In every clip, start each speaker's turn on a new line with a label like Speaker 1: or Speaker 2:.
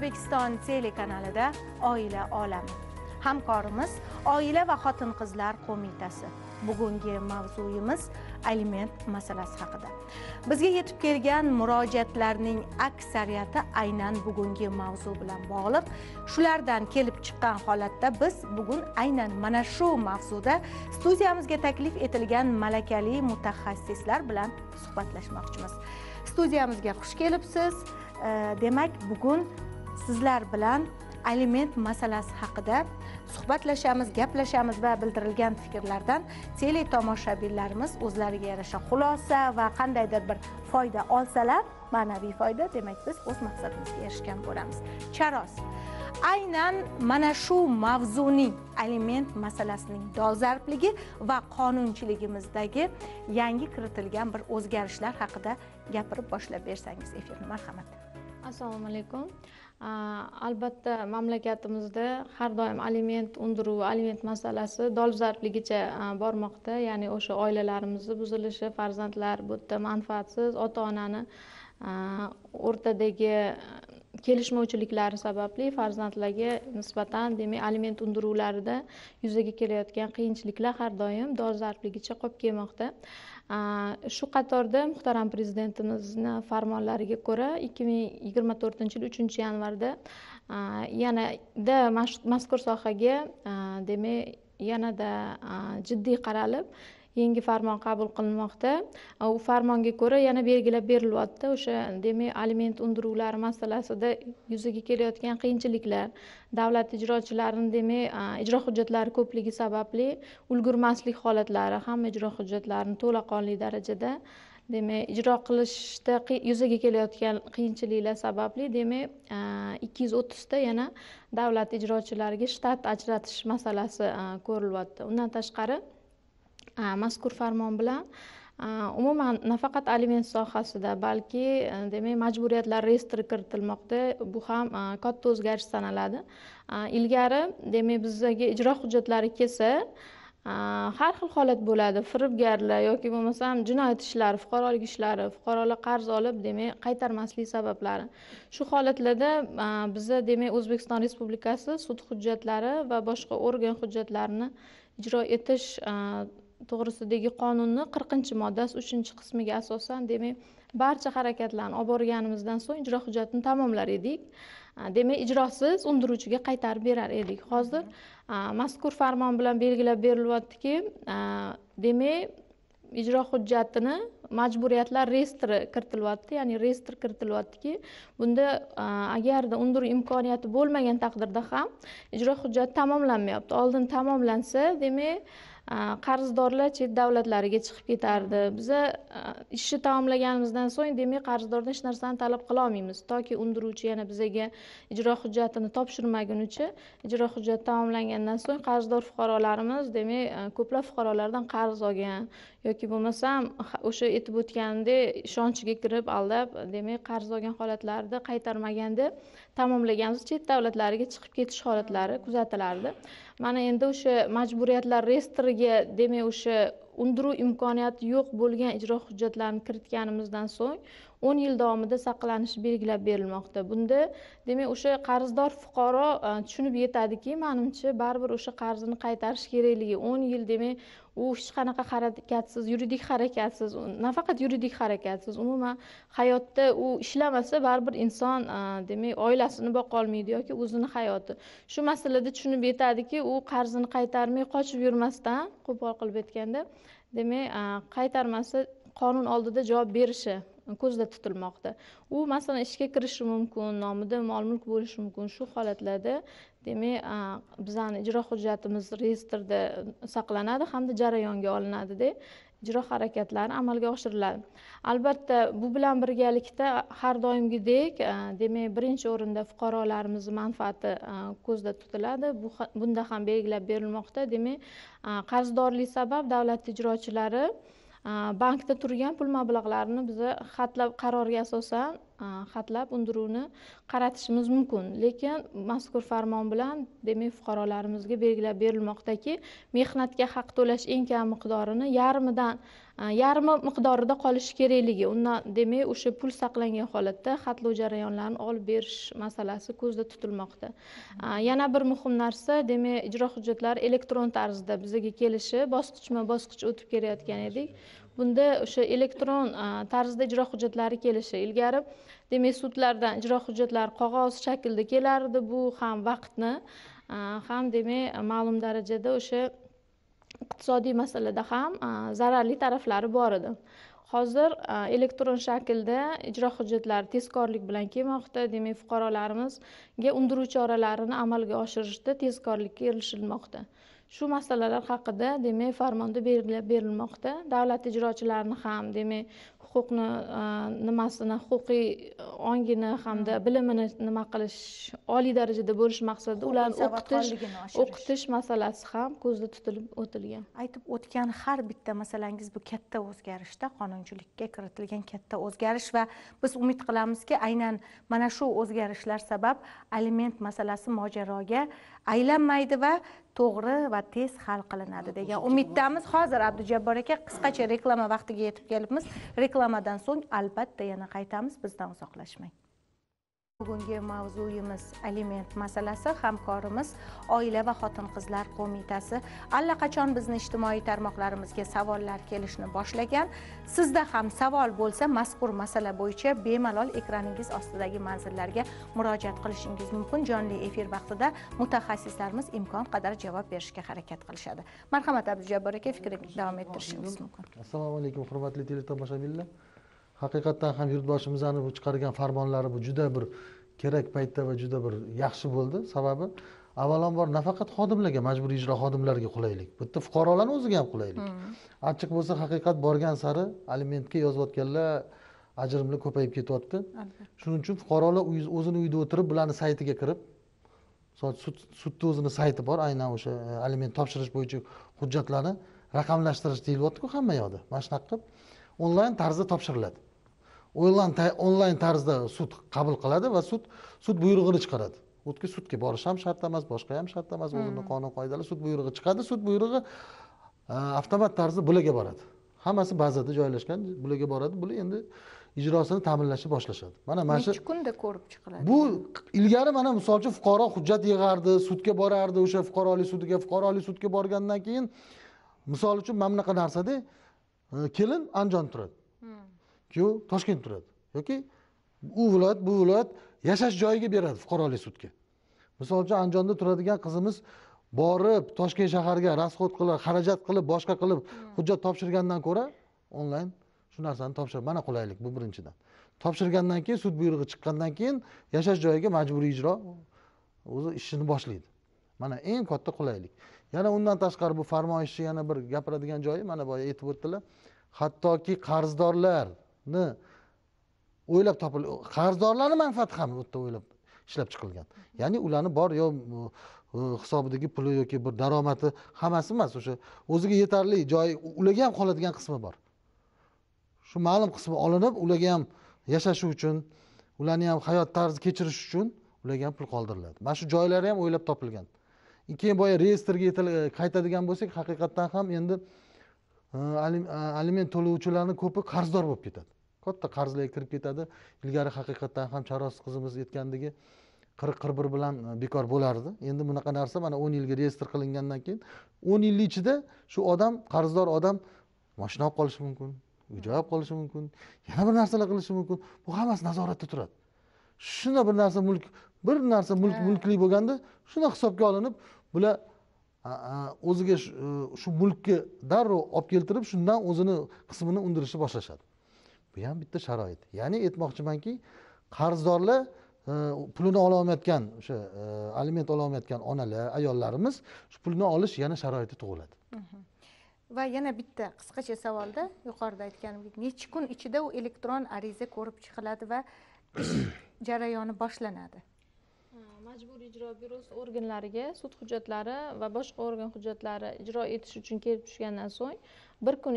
Speaker 1: o'zbekiston telekanalida oila olami hamkorimiz oila va xotin qizlar qo'mitasi bugungi mavzuyimiz aliment masalasi haqida bizga yetib kelgan murojaatlarning aksariyati aynan bugungi mavzu bilan bog'liq shulardan kelib chiqqan holatda biz bugun aynan mana shu mavzuda studiyamizga taklif etilgan malakali mutaxassislar bilan suhbatlashmoqchimiz studiyamizga xush kelibsiz demak bugun sizlar bilan aliment masalasi haqida suhbatlashamiz gaplashamiz va bildirilgan fikrlardan tele tomoshabinlarimiz o'zlariga yarasha xulosa va qandaydir bir foyda olsalar ma'naviy foyda demak biz o'z maqsadimizga erishgan bo'lamiz charos aynan mana shu mavzuning aliment masalasining dolzarbligi va qonunchiligimizdagi yangi kiritilgan bir o'zgarishlar haqida gapirib boshlab bersangiz efirni marhamat assalomu alaykum albatta
Speaker 2: mamlakatimizda har doim aliment undiruv aliment masalasi dolzarbligicha bormoqda ya'ni o'sha oilalarimizni buzilishi farzandlar bu yerda manfaatsiz ota onani o'rtadagi kelishmovchiliklari sababli farzandlarga nisbatan demak aliment undiruvlarida yuzaga kelayotgan qiyinchiliklar har doim dolzarbligicha qolib kelmoqda shu qatorda muhtaram prezidentimizni farmonlariga ko'ra ikki ming yigirma to'rtinchi yil uchinchi yanvarda yanada mazkur sohaga demak yanada jiddiy qaralib yangi farmon qabul qilinmoqda u farmonga ko'ra yana belgilab berilyapti o'sha demak aliment undiruvlari masalasida yuzaga kelayotgan qiyinchiliklar davlat ijrochilarini demak ijro hujjatlari ko'pligi sababli ulgurmaslik holatlari hamma ijro hujjatlarini to'laqonli darajada demak ijro qilishda yuzaga kelayotgan qiyinchiliklar sababli demak ikki yuz o'ttizta yana davlat ijrochilariga shtat ajratish masalasi ko'rilyapti undan tashqari mazkur farmon bilan umuman nafaqat aliment sohasida balki demak majburiyatlar reyestri kiritilmoqda bu ham katta o'zgarish sanaladi ilgari demak bizdagi ijro hujjatlari kelsa har xil holat bo'ladi firibgarlar yoki bo'lmasam jinoyat ishlari fuqarolik ishlari fuqarolar qarz olib demak qaytarmaslik sabablari shu holatlarda biza demak o'zbekiston respublikasi sud hujjatlari va boshqa organ hujjatlarini ijro etish to'g'risidagi qonunni qirqinchi moddasi uchinchi qismiga asosan demak barcha harakatlarni olib borganimizdan so'ng ijro hujjatini tamomlar edik demak ijrosiz undiruvchiga qaytarib berar edik hozir mazkur farmon bilan belgilab berilyaptiki demak ijro hujjatini majburiyatlar reyestri kiritilyapti ya'ni reyestr kiritilyaptiki bunda agarda undiruv imkoniyati bo'lmagan taqdirda ham ijro hujjati tamomlanmayapti oldin tamomlansa demak qarzdorlar chet davlatlariga chiqib ketardi biza ishni tamomlaganimizdan so'ng demak qarzdordan hech narsani talab qilolmaymiz toki undiruvchi yana bizaga ijro hujjatini topshirmagunicha ijro hujjati tamomlangandan so'ng qarzdor fuqarolarimiz demak ko'plab fuqarolardan qarz olgan yoki bo'lmasam o'sha aytib o'tganimdek ishonchiga kirib aldab demak qarz olgan holatlarni qaytarmaganda tamomlaganmiz chet davlatlariga chiqib ketish holatlari kuzatilardi mana endi o'sha majburiyatlar reyestriga demak o'sha undiruv imkoniyati yo'q bo'lgan ijro hujjatlarini kiritganimizdan so'ng o'n yil davomida saqlanishi belgilab berilmoqda bunda demak o'sha qarzdor fuqaro e, tushunib yetadiki manimcha baribir o'sha qarzini qaytarish kerakligi o'n yil demak u hech qanaqa harakatsiz yuridik harakatsiz nafaqat yuridik harakatsiz umuman hayotda u ishlamasa baribir inson demak oilasini boqolmaydi yoki o'zini hayoti shu masalada tushunib yetadiki u qarzini qaytarmay qochib yurmasdan qo'pol qilib aytganda demak qaytarmasa qonun oldida javob berishi ko'zda tutilmoqda u masalan ishga kirishi mumkin nomida mol mulk bo'lishi mumkin shu holatlarda demak bizani ijro hujjatimiz reyestrda saqlanadi hamda jarayonga olinadida ijro harakatlari amalga oshiriladi albatta bu bilan birgalikda har doimgidek demak birinchi o'rinda fuqarolarimizni manfaati ko'zda tutiladi bu bunda ham belgilab berilmoqda demak qarzdorlik sabab davlat ijrochilari bankda turgan pul mablag'larini biza xatlab qarorga asosan xatlab э, undiruvni qaratishimiz mumkin lekin mazkur farmon bilan demak fuqarolarimizga belgilab berilmoqdaki mehnatga haq to'lash eng kam miqdorini yarmidan e, yarmi miqdorida qolishi kerakligi undan demak o'sha pul saqlangan holatda xatlov jarayonlarini olib berish masalasi ko'zda tutilmoqda e, yana bir muhim narsa demak ijro hujjatlari elektron tarzda bizaga kelishi bosqichma bosqich o'tib kelayotgan edik bunda o'sha elektron tarzda ijro hujjatlari kelishi ilgari demak sudlardan ijro hujjatlari qog'oz shaklda kelardi bu ham vaqtni ham demak ma'lum darajada o'sha iqtisodiy masalada ham zararli taraflari bor edi hozir elektron shaklda ijro hujjatlari tezkorlik bilan kelmoqda demak fuqarolarimizga undiruv choralarini amalga oshirishda tezkorlikka erishilmoqda shu masalalar haqida demak farmonda belgilab berilmoqda davlat ijrochilarini ham demak huquqni e, nimasini huquqiy ongini hamda hmm. bilimini nima qilish oliy darajada bo'lish maqsadida ularni o'qitish
Speaker 1: o'qitish masalasi ham ko'zda tutilib o'tilgan aytib o'tgan har bitta masalangiz bu katta o'zgarishda qonunchilikka kiritilgan katta o'zgarish va biz umid qilamizki aynan mana shu o'zgarishlar sabab aliment masalasi mojaroga aylanmaydi va to'g'ri va tez hal qilinadi degan umiddamiz hozir abdujabbor aka qisqacha reklama vaqtiga yetib kelibmiz reklamadan so'ng albatta yana qaytamiz bizdan uzoqlashmang bugungi mavzuyimiz aliment masalasi hamkorimiz oila va xotin qizlar qo'mitasi allaqachon bizni ijtimoiy tarmoqlarimizga savollar kelishni boshlagan sizda ham savol bo'lsa mazkur masala bo'yicha bemalol ekraningiz ostidagi manzillarga murojaat qilishingiz mumkin jonli efir vaqtida mutaxassislarimiz imkon qadar javob berishga harakat qilishadi marhamat abdujabbor aka fikringizni davom ettirishingiz mumkin
Speaker 3: assalomu alaykum hurmatli teletomoshabinlar haqiqatdan ham yurtboshimizni bu chiqargan farmonlari bu juda bir kerak paytda va juda bir yaxshi bo'ldi sababi avvalambor nafaqat xodimlarga majburiy ijro xodimlariga qulaylik bu yerda fuqarolarni o'ziga ham qulaylik hmm. achchiq bo'lsa haqiqat borgan sari alimentga yozayotganlar ajrimlar ko'payib ketyapti shuning uchun fuqarolar o'zini uyida o'tirib bularni saytiga kirib misol sudni o'zini sayti bor aynan o'sha e, aliment topshirish bo'yicha hujjatlarni raqamlashtirish deyilyaptiku hamma yoqda mana shunaqa qilib onlayn tarzda topshiriladi onlayn tarzda sud qabul qiladi va sud sud buyrug'ini chiqaradi o'tga sudga borish ham shart emas boshqa ham shart emas o'zini hmm. qonun qoidalari sud buyrug'i chiqadi sud buyrug'i e, avtomat tarzda bularga boradi hammasi bazada joylashgan bularga boradi bular endi ijrosini ta'minlashni boshlashadi mana mana shu nechi
Speaker 1: kunda ko'rib chiqiladi
Speaker 3: bu ilgari mana misol uchun fuqaro hujjat yig'ardi sudga borardi o'sha fuqarolik sudiga fuqarolik sudga borgandan keyin misol uchun mana bunaqa narsada e, kelin andijonda turadi yo toshkent turadi yoki u viloyat bu viloyat yashash joyiga beradi fuqarolik sudga misol uchun andijonda turadigan qizimiz borib toshkent shahariga расход qilib xarajat qilib boshqa qilib hmm. hujjat topshirgandan ko'ra onlayn shu narsani topshir mana qulaylik bu birinchidan topshirgandan keyin sud buyrug'i chiqqandan keyin yashash joyiga majburiy ijro o'zi ishini boshlaydi mana eng katta qulaylik yana undan tashqari bu farmoyishni yana bir gapiradigan joyi mana boya aytib o'tdilar hattoki qarzdorlar ni o'ylab topil qarzdorlarni manfaati ham u yerda o'ylab ishlab chiqilgan ya'ni ularni bor yo hisobidagi puli yoki bir daromadi hammasi emas o'sha o'ziga yetarli joyi ularga ham qoladigan qismi bor shu ma'lum qismi olinib ularga ham yashashi uchun ularni ham hayot tarzi kechirish uchun ularga ham pul qoldiriladi mana shu joylari ham o'ylab topilgan keyin boya reyestrga qaytadigan bo'lsak haqiqatdan ham endi aliment э, э, to'lovchilarni ko'pi qarzdor bo'lib ketadi katta qarzlarga kirib ketadi ilgari haqiqatdan ham chorasiz qizimiz aytgandagi qirq qirq bir bilan e, bekor bo'lardi endi bunaqa narsa mana o'n yilga reyestr qilingandan keyin o'n yil ichida shu odam qarzdor odam moshina olib qolishi mumkin uy joy olib qolishi mumkin yana bir narsalar qilishi mumkin bu hammasi nazoratda turadi shuna bir narsa mulk bir narsa mulk mulkli bo'lganda shuna hisobga olinib bular o'ziga e, shu mulkka darrov olib keltirib shundan o'zini qismini undirishni boshlashadi bu ham bitta sharoit ya'ni aytmoqchimanki qarzdorlar e, pulini ololmayotgan o'sha e, aliment ololmayotgan onalar ayollarimiz shu pulni olish yana sharoiti tug'iladi
Speaker 1: mhm. va yana bitta qisqacha savolda yuqorida aytganimdek necha kun ichida u elektron ariza ko'rib chiqiladi va ish jarayoni boshlanadi
Speaker 2: majburiy ijro byurosi organlariga sud hujjatlari va boshqa organ hujjatlari ijro etish uchun kelib tushgandan so'ng bir kun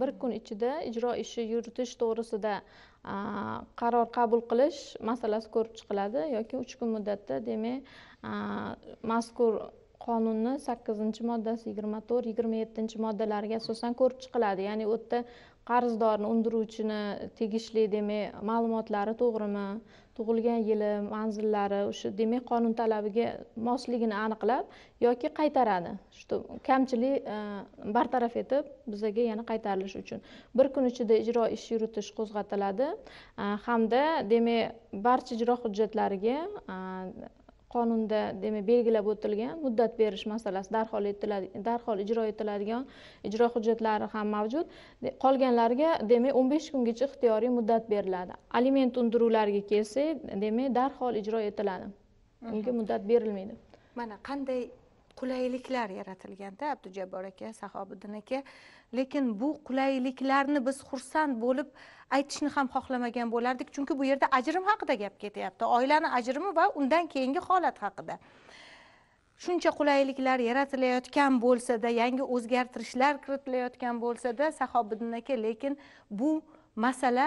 Speaker 2: bir kun ichida ijro ishi yuritish to'g'risida qaror qabul qilish masalasi ko'rib chiqiladi yoki uch kun muddatda demak mazkur qonunni sakkizinchi moddasi yigirma to'rt yigirma yettinchi moddalariga asosan ko'rib chiqiladi ya'ni u yerda qarzdorni undiruvchini tegishli demak ma'lumotlari to'g'rimi tug'ilgan yili manzillari o'sha demak qonun talabiga mosligini aniqlab yoki qaytaradi shu kamchilik e, bartaraf etib bizaga yana qaytarilishi uchun bir kun ichida ijro ish yuritish qo'zg'atiladi e, hamda demak barcha ijro hujjatlariga e, qonunda demak belgilab o'tilgan muddat berish masalasi darhol etiladi darhol ijro etiladigan ijro hujjatlari ham mavjud qolganlarga demak o'n besh kungacha ixtiyoriy muddat beriladi aliment undiruvlariga kelsak demak darhol ijro etiladi unga muddat
Speaker 1: berilmaydi mana qanday qulayliklar yaratilganda abdujabbor aka sahobiddin aka lekin bu qulayliklarni biz xursand bo'lib aytishni ham xohlamagan bo'lardik chunki bu yerda ajrim haqida gap ketyapti oilani ajrimi va undan keyingi holat haqida shuncha qulayliklar yaratilayotgan bo'lsada yangi o'zgartirishlar kiritilayotgan bo'lsada sahobiddin aka lekin bu masala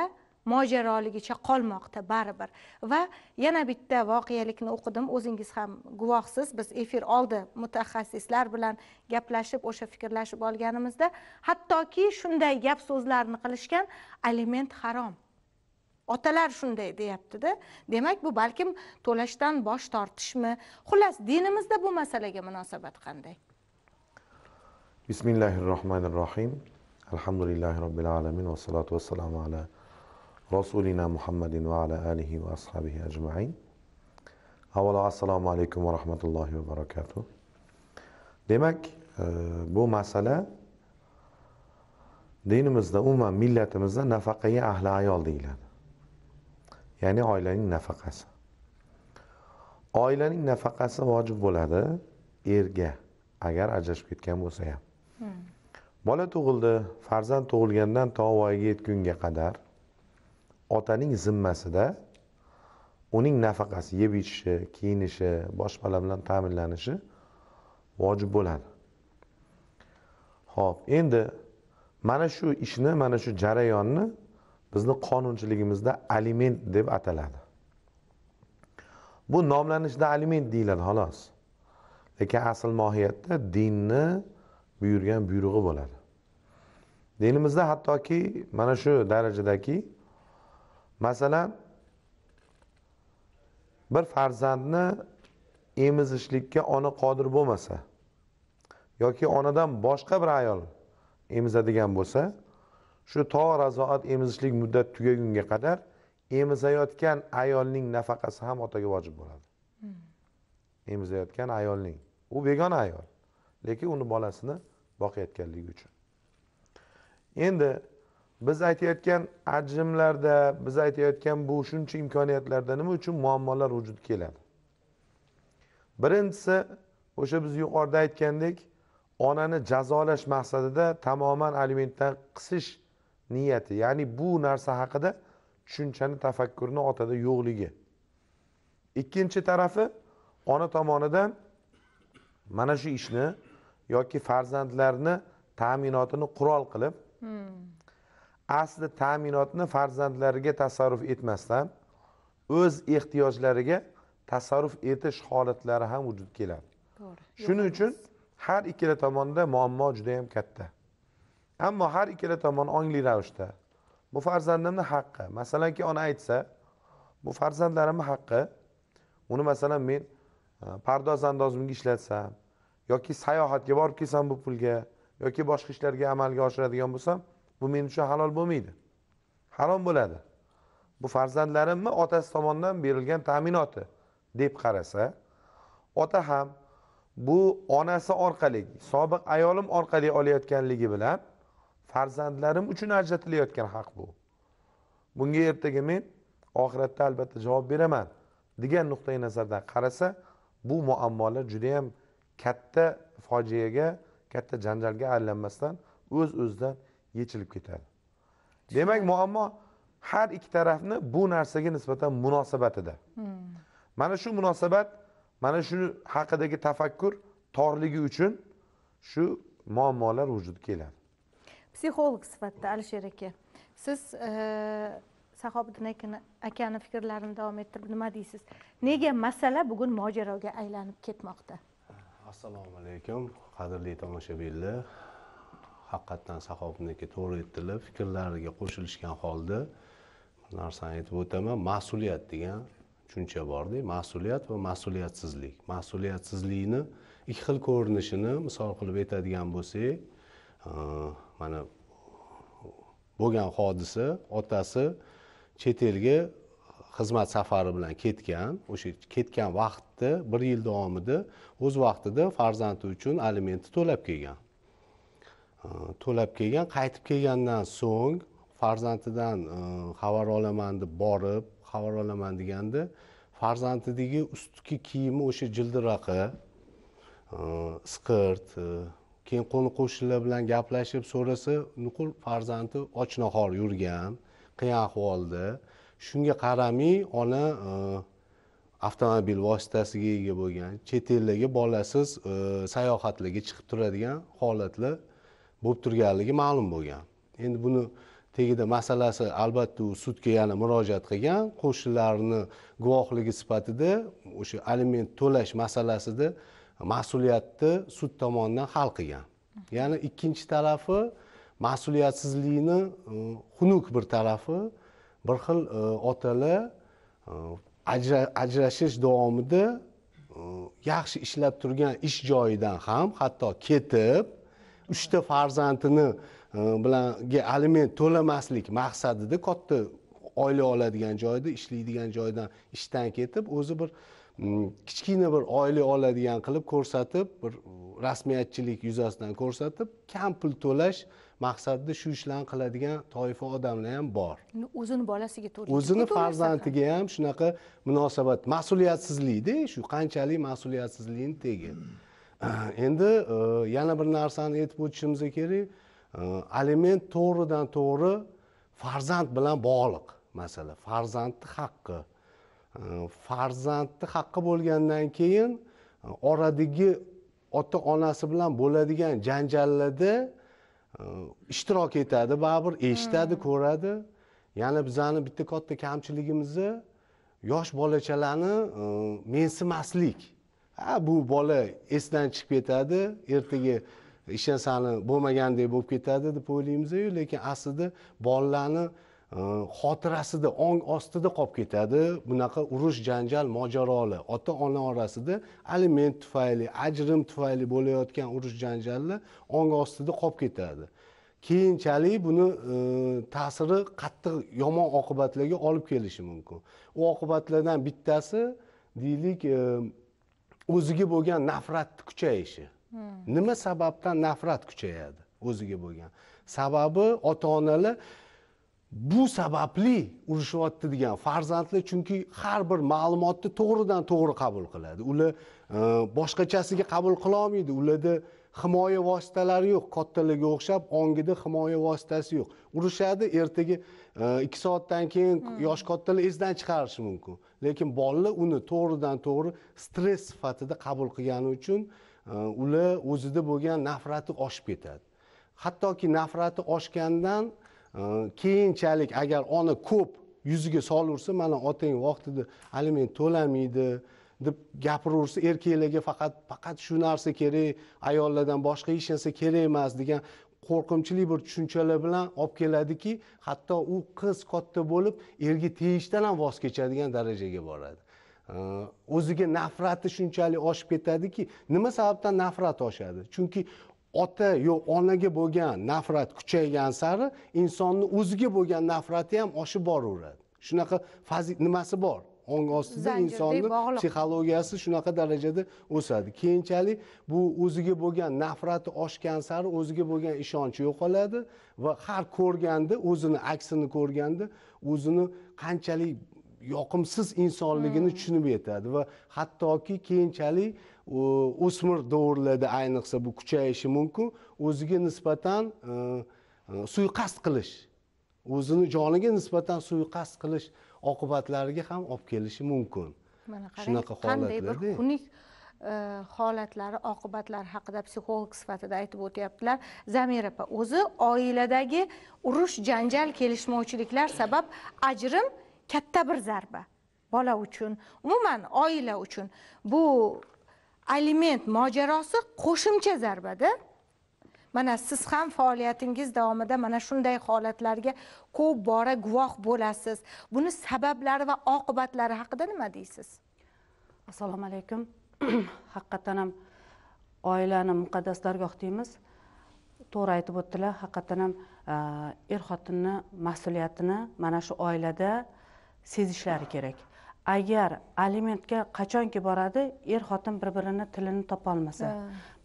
Speaker 1: mojaroligicha qolmoqda baribir va yana bitta voqealikni o'qidim o'zingiz ham guvohsiz biz efir oldi mutaxassislar bilan gaplashib o'sha fikrlashib olganimizda hattoki shunday gap so'zlarni qilishgan aliment harom otalar shunday deyaptida demak bu balkim to'lashdan bosh tortishmi xullas dinimizda bu masalaga munosabat qanday
Speaker 4: bismillahi rohmanir rohim alhamdulillahi robbil alamin vassalotu vassalomu ala rasulina muhammadin va ala alihi va ashabihi ajmain avvalo assalomu alaykum va rahmatullohi va barakatuh demak e, bu masala dinimizda umuman millatimizda nafaqaga ahli ayol deyiladi ya'ni oilaning nafaqasi oilaning nafaqasi vojib bo'ladi erga agar ajrashib ketgan bo'lsa ham hmm. bola tug'ildi farzand tug'ilgandan to voyaga yetgunga qadar otaning zimmasida uning nafaqasi yeb ichishi kiyinishi boshqalar bilan ta'minlanishi vojib bo'ladi ho'p endi mana shu ishni mana shu jarayonni bizni qonunchiligimizda aliment deb ataladi bu nomlanishda aliment deyiladi xolos lekin asl mohiyatda dinni buyurgan buyrug'i bo'ladi dinimizda hattoki mana shu darajadagi masalan bir farzandni emizishlikka ona qodir bo'lmasa yoki onadan boshqa bir ayol emizadigan bo'lsa shu to razoat emizishlik muddat tugagunga qadar emizayotgan ayolning nafaqasi ham otaga vojib bo'ladi hmm. emizayotgan ayolning u begona ayol lekin uni bolasini boqayotganligi uchun endi biz aytayotgan ajrimlarda biz aytayotgan bu shuncha imkoniyatlarda nima uchun muammolar vujudga keladi birinchisi o'sha biz yuqorida aytgandek onani jazolash maqsadida tamoman alimentdan qisish niyati ya'ni bu narsa haqida tushunchani tafakkurni otada yo'qligi ikkinchi tarafi ona tomonidan mana shu ishni yoki farzandlarni ta'minotini qurol qilib hmm. asli ta'minotni farzandlariga tasarruf etmasdan o'z ehtiyojlariga tasarruf etish holatlari ham vujudga keladi shuning uchun har ikkala tomonda muammo juda yam katta ammo har ikkala tomon ongli ravishda bu farzandimni haqqi masalanki ona aytsa bu farzandlarimni haqqi uni masalan men e, pardoz andozimga ishlatsam yoki sayohatga borib kelsam bu pulga yoki boshqa ishlarga amalga oshiradigan bo'lsam bu men uchun halol bo'lmaydi harom bo'ladi bu farzandlarimni otasi tomonidan berilgan ta'minoti deb qarasa ota ham bu onasi orqali sobiq ayolim orqali olayotganligi bilan farzandlarim uchun ajratilayotgan haq bu bunga ertaga men oxiratda albatta javob beraman degan nuqtai nazardan qarasa bu muammolar judayam katta fojiaga katta janjalga aylanmasdan o'z o'zidan yechilib ketadi demak muammo har ikki tarafni bu narsaga nisbatan munosabatida hmm. mana shu munosabat mana shu haqidagi tafakkur torligi uchun shu muammolar vujudga keladi
Speaker 1: psixolog sifatida alisher aka siz e, sahobiddin akani fikrlarini davom ettirib nima deysiz nega masala bugun mojaroga aylanib ketmoqda
Speaker 5: assalomu alaykum qadrli tomoshabinlar haqiqatdan sahobniki to'g'ri aytdilar fikrlariga qo'shilishgan holda bir narsani aytib o'taman mas'uliyat degan tushuncha borda mas'uliyat va mas'uliyatsizlik mas'uliyatsizlikni ikki xil ko'rinishini misol qilib aytadigan bo'lsak mana bo'lgan hodisa otasi chet elga xizmat safari bilan ketgan o'sha ketgan vaqtda bir yil davomida o'z vaqtida farzandi uchun alimentni to'lab kelgan Э, to'lab kelgan qaytib kelgandan so'ng farzandidan e, xabar olaman deb borib xabar olaman deganda farzandidagi ustki kiyimi o'sha jildiraqi isqirt e, e, keyin qo'ni qo'shnilar bilan gaplashib so'rasa nuqul farzandi och nahor yurgan qiyin ahvolda shunga qaramay ona avtomobil vositasiga ega bo'lgan chet ellarga bolasiz sayohatlarga chiqib turadigan holatlar bo'lib turganligi ma'lum bo'lgan endi buni tegida masalasi albatta u sudga yana murojaat qilgan qo'shnilarini guvohligi sifatida o'sha aliment to'lash masalasida mas'uliyatni sud tomonidan hal qilgan ya'ni ikkinchi tarafi mas'uliyatsizlikni e, xunuk bir tarafi bir xil e, otalar e, ajrashish davomida yaxshi ishlab turgan ish joyidan ham hatto ketib uchta farzandini e, bilanga aliment to'lamaslik maqsadida katta oylik oladigan joyda ishlaydigan joydan ishdan ketib o'zi bir mm, kichkina bir oylik oladigan qilib ko'rsatib bir rasmiyatchilik yuzasidan ko'rsatib kam pul to'lash maqsadida shu ishlarni qiladigan toifa odamlar ham bor
Speaker 1: o'zini bolasiga to'g'ri o'zini
Speaker 5: farzandiga ham shunaqa munosabat mas'uliyatsizlikda shu qanchalik mas'uliyatsizlikni tagi hmm. endi e, yana bir narsani aytib o'tishimiz kerak e, aliment to'g'ridan to'g'ri farzand bilan bog'liq masala farzandni haqqi e, farzandni haqqi bo'lgandan keyin oradagi ota onasi bilan bo'ladigan janjallarda ishtirok etadi baribir eshitadi hmm. ko'radi ya'ni bizani bitta katta kamchiligimizni yosh bolachalarni mensimaslik a bu bola esdan chiqib ketadi ertaga ishlasani bo'lmagandek bo'lib ketadi deb o'ylaymizyu lekin aslida bolalarni e, xotirasida ong ostida qolib ketadi bunaqa urush janjal mojarolar ota ona orasida aliment tufayli ajrim tufayli bo'layotgan urush janjallar ong ostida qolib ketadi keyinchalik buni e, ta'siri qattiq yomon oqibatlarga olib kelishi mumkin u oqibatlardan bittasi deylik e, o'ziga bo'lgan nafratni kuchayishi nima sababdan nafrat kuchayadi o'ziga bo'lgan sababi ota onalar bu sababli urushyapti degan farzandlar chunki har bir ma'lumotni to'g'ridan to'g'ri qabul qiladi ular e, boshqachasiga qabul qilolmaydi ularda himoya vositalari yo'q kattalarga o'xshab ongida himoya vositasi yo'q urushadi ertaga e, ikki soatdan keyin hmm. yosh kattalar esdan chiqarishi mumkin lekin bolalar uni to'g'ridan to'g'ri stress sifatida qabul qilgani uchun e, ular o'zida bo'lgan nafrati oshib ketadi hattoki nafrati oshgandan e, keyinchalik agar ona ko'p yuziga solaversa mana otang vaqtida aliment to'lamaydi deb gapiraversa erkaklarga faqat faqat shu narsa kerak ayollardan boshqa hech narsa kerak emas degan qo'rqinchli bir tushunchalar bilan olib keladiki hatto u qiz katta bo'lib erga tegishdan ham voz kechadigan darajaga boradi o'ziga nafrati shunchalik oshib ketadiki nima sababdan nafrat oshadi chunki ota yo onaga bo'lgan nafrat kuchaygan sari insonni o'ziga bo'lgan nafrati ham oshib boraveradi shunaqa nimasi bor ong ostida insonni psixologiyasi shunaqa darajada o'sadi keyinchalik bu o'ziga bo'lgan nafrati oshgan sari o'ziga bo'lgan ishonchi yo'qoladi va har ko'rganda o'zini aksini ko'rganda o'zini qanchalik yoqimsiz insonligini hmm. tushunib yetadi va hattoki keyinchalik o'smir davrlarida ayniqsa bu kuchayishi mumkin o'ziga nisbatan e, e, suiqasd qilish o'zini joniga nisbatan suiqasd qilish oqibatlariga ham olib kelishi mumkin
Speaker 1: mana qarang shunaqa qanday bir xunuk e, holatlari oqibatlari haqida psixolog sifatida aytib o'tyaptilar zamira opa o'zi oiladagi urush janjal kelishmovchiliklar sabab ajrim katta bir zarba bola uchun umuman oila uchun bu aliment mojarosi qo'shimcha zarbada mana siz ham faoliyatingiz davomida mana shunday holatlarga ko'p bora guvoh bo'lasiz buni
Speaker 6: sabablari va oqibatlari haqida nima deysiz assalomu alaykum haqiqatdan ham oilani muqaddas dargoh deymiz to'g'ri aytib o'tdilar haqiqatdan ham e, er xotinni mas'uliyatini mana shu oilada sezishlari kerak agar alimentga qachonki boradi er xotin bir birini tilini topolmasa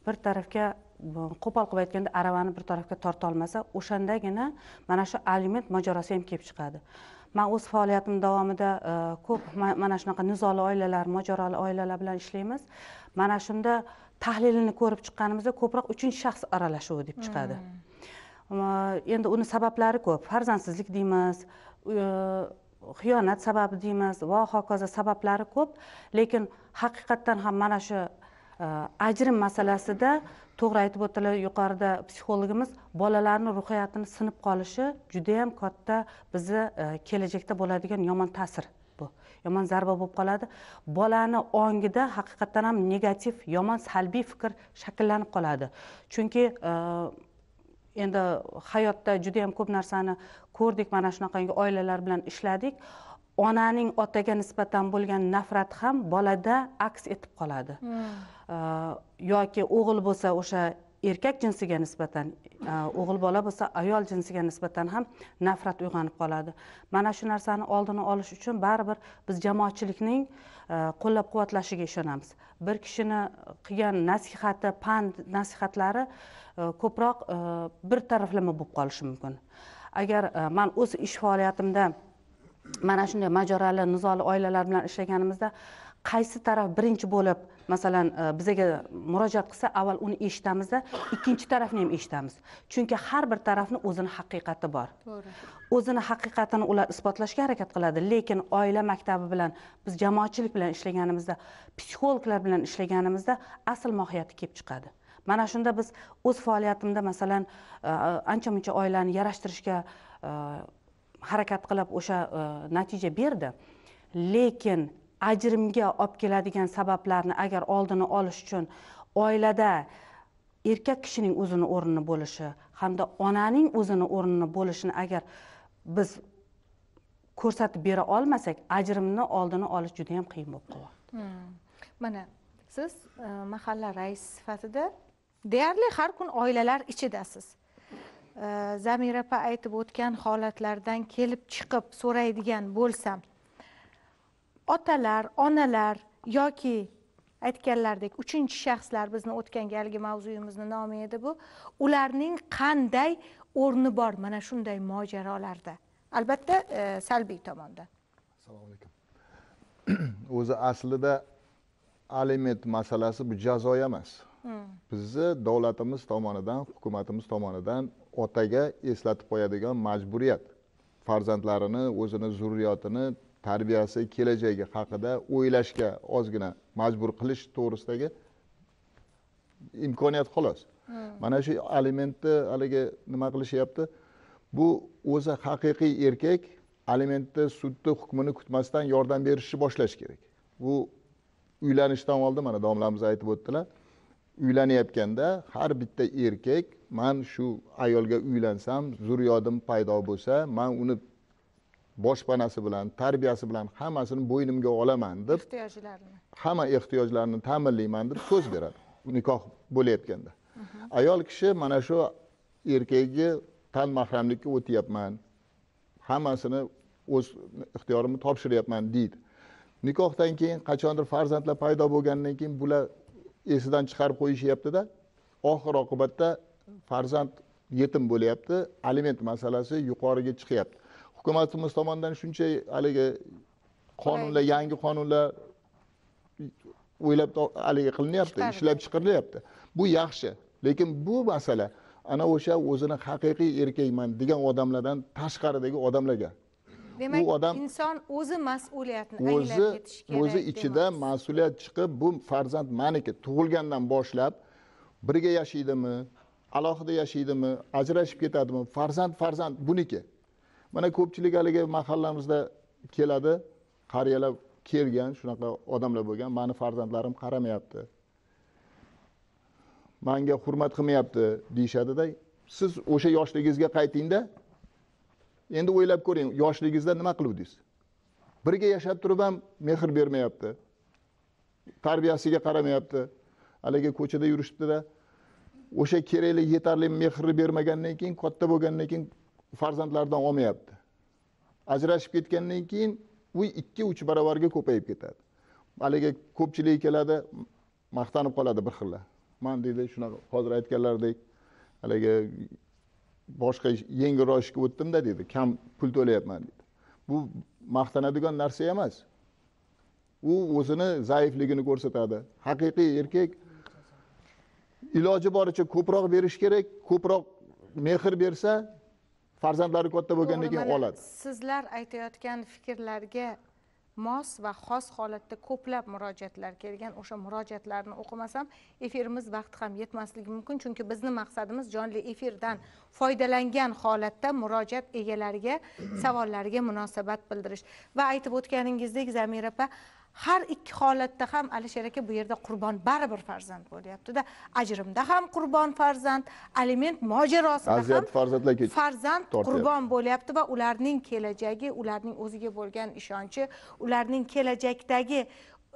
Speaker 6: bir tarafga qo'pol qilib aytganda aravani bir tarafga tortolmasa o'shandagina mana shu aliment mojarosi ham kelib chiqadi man o'z faoliyatim davomida e, ko'p mana shunaqa nizoli oilalar mojaroli oilalar bilan ishlaymiz mana shunda tahlilini ko'rib chiqqanimizda ko'proq uchinchi shaxs aralashuvi deb chiqadi hmm. endi uni sabablari ko'p farzandsizlik deymiz e, xiyonat sababi deymiz va hokazo sabablari ko'p lekin haqiqatdan ham mana shu Э, ajrim masalasida to'g'ri aytib o'tdilar yuqorida psixologimiz bolalarni ruhiyatini sinib qolishi judayam katta bizni e, kelajakda bo'ladigan yomon ta'sir bu yomon zarba bo'lib qoladi bolani ongida haqiqatdan ham negativ yomon salbiy fikr shakllanib qoladi chunki e, endi hayotda juda yam ko'p narsani ko'rdik mana shunaqangi oilalar bilan ishladik onaning otaga nisbatan bo'lgan nafrati ham bolada aks etib qoladi hmm. Э, yoki o'g'il bo'lsa o'sha erkak jinsiga nisbatan e, o'g'il bola bo'lsa ayol jinsiga nisbatan ham nafrat uyg'onib qoladi mana shu narsani oldini olish uchun baribir biz jamoatchilikning e, qo'llab quvvatlashiga ishonamiz bir kishini qilgan nasihati pand nasihatlari e, ko'proq bir taraflama bo'lib qolishi mumkin agar man o'z ish faoliyatimda mana shunday mojaroli nizoli oilalar bilan ishlaganimizda qaysi taraf birinchi bo'lib masalan e, bizaga murojaat qilsa avval uni eshitamizda ikkinchi tarafni ham eshitamiz chunki har bir tarafni o'zini haqiqati bor o'zini haqiqatini ular isbotlashga harakat qiladi lekin oila maktabi bilan biz jamoatchilik bilan ishlaganimizda psixologlar bilan ishlaganimizda asl mohiyati kelib chiqadi mana shunda biz o'z faoliyatimda masalan e, ancha muncha oilani yarashtirishga e, harakat qilib o'sha natija berdi lekin ajrimga olib keladigan sabablarni agar oldini olish uchun oilada erkak kishining o'zini o'rnini bo'lishi hamda onaning o'zini o'rnini bo'lishini agar biz ko'rsatib bera olmasak ajrimni oldini olish juda yam qiyin bo'lib qolyapti
Speaker 1: hmm. mana siz e, mahalla raisi sifatida deyarli har kun oilalar ichidasiz e, zamira opa aytib o'tgan holatlardan kelib chiqib so'raydigan bo'lsam otalar onalar yoki aytganlaridek uchinchi shaxslar bizni o'tgan galgi mavzuyimizni nomi edi bu ularning qanday o'rni bor mana shunday mojarolarda albatta e, salbiy tomonda
Speaker 7: assalomu alaykum o'zi aslida aliment masalasi bu jazo emas hmm. bizni davlatimiz tomonidan hukumatimiz tomonidan otaga eslatib qo'yadigan majburiyat farzandlarini o'zini zurriyotini tarbiyasi kelajagi haqida o'ylashga ozgina majbur qilish to'g'risidagi imkoniyat xolos hmm. mana shu alimentni haligi nima qilishyapti bu o'zi haqiqiy erkak alimentni sudni hukmini kutmasdan yordam berishni boshlash kerak bu uylanishdan oldin mana domlamiz aytib o'tdilar uylanayotganda har bitta erkak man shu ayolga uylansam zurriyodim paydo bo'lsa man uni boshpanasi bilan tarbiyasi bilan hammasini bo'ynimga olaman deb ehtiyojlarini hamma ehtiyojlarini ta'minlayman deb so'z beradi nikoh bo'layotganda ayol kishi mana shu erkakga tan mahramlikka o'tyapman hammasini o'z ixtiyorimni topshiryapman deydi nikohdan keyin qachondir farzandlar paydo bo'lgandan keyin bular esidan chiqarib qo'yishyaptida oxir oqibatda farzand yetim bo'lyapti aliment masalasi yuqoriga chiqyapti hukumatimiz tomonidan shuncha haligi qonunlar yangi qonunlar o'ylab haligi qilinyapti ishlab chiqarilyapti bu yaxshi lekin bu masala ana o'sha o'zini haqiqiy erkakman degan odamlardan tashqaridagi odamlarga
Speaker 1: demak bu odam inson o'zi mas'uliyatni o'zi o'zi ichida
Speaker 7: mas'uliyat chiqib bu farzand maniki tug'ilgandan boshlab birga yashaydimi alohida yashaydimi ajrashib ketadimi farzand farzand buniki mana ko'pchilik haligi mahallamizda keladi qariyalar kelgan shunaqa odamlar bo'lgan mani farzandlarim qaramayapti manga hurmat qilmayapti deyishadida siz o'sha yoshligingizga qaytingda endi o'ylab ko'ring yoshligingizda nima qiluvdingiz birga yashab turib ham mehr bermayapti tarbiyasiga qaramayapti haligi ko'chada yurishibdida o'sha kerakli yetarli mehrni bermagandan keyin katta bo'lgandan keyin farzandlardan olmayapti ajrashib ketgandan keyin u ikki uch baravarga ko'payib ketadi haligi ko'pchilik keladi maqtanib qoladi bir xilla man deydi shunaqa hozir aytganlaridek haligi boshqa yengilroq ishga o'tdimda deydi kam pul to'layapman deydi bu maqtanadigan narsa emas u o'zini zaifligini ko'rsatadi haqiqiy erkak iloji boricha ko'proq berish kerak ko'proq mehr bersa farzandlari katta bo'lgandan keyin oladi
Speaker 1: sizlar aytayotgan fikrlarga mos va xos holatda ko'plab murojaatlar kelgan o'sha murojaatlarni o'qimasam efirimiz vaqti ham yetmasligi mumkin chunki bizni maqsadimiz jonli efirdan foydalangan holatda murojaat egalariga savollariga munosabat bildirish va aytib o'tganingizdek zamira opa har ikki holatda ham alisher aka bu yerda qurbon baribir farzand bo'lyaptida ajrimda ham qurbon farzand aliment mojarosida ham
Speaker 7: farzandlar farzand qurbon
Speaker 1: bo'lyapti va ularning kelajagi ularning o'ziga bo'lgan ishonchi ularning kelajakdagi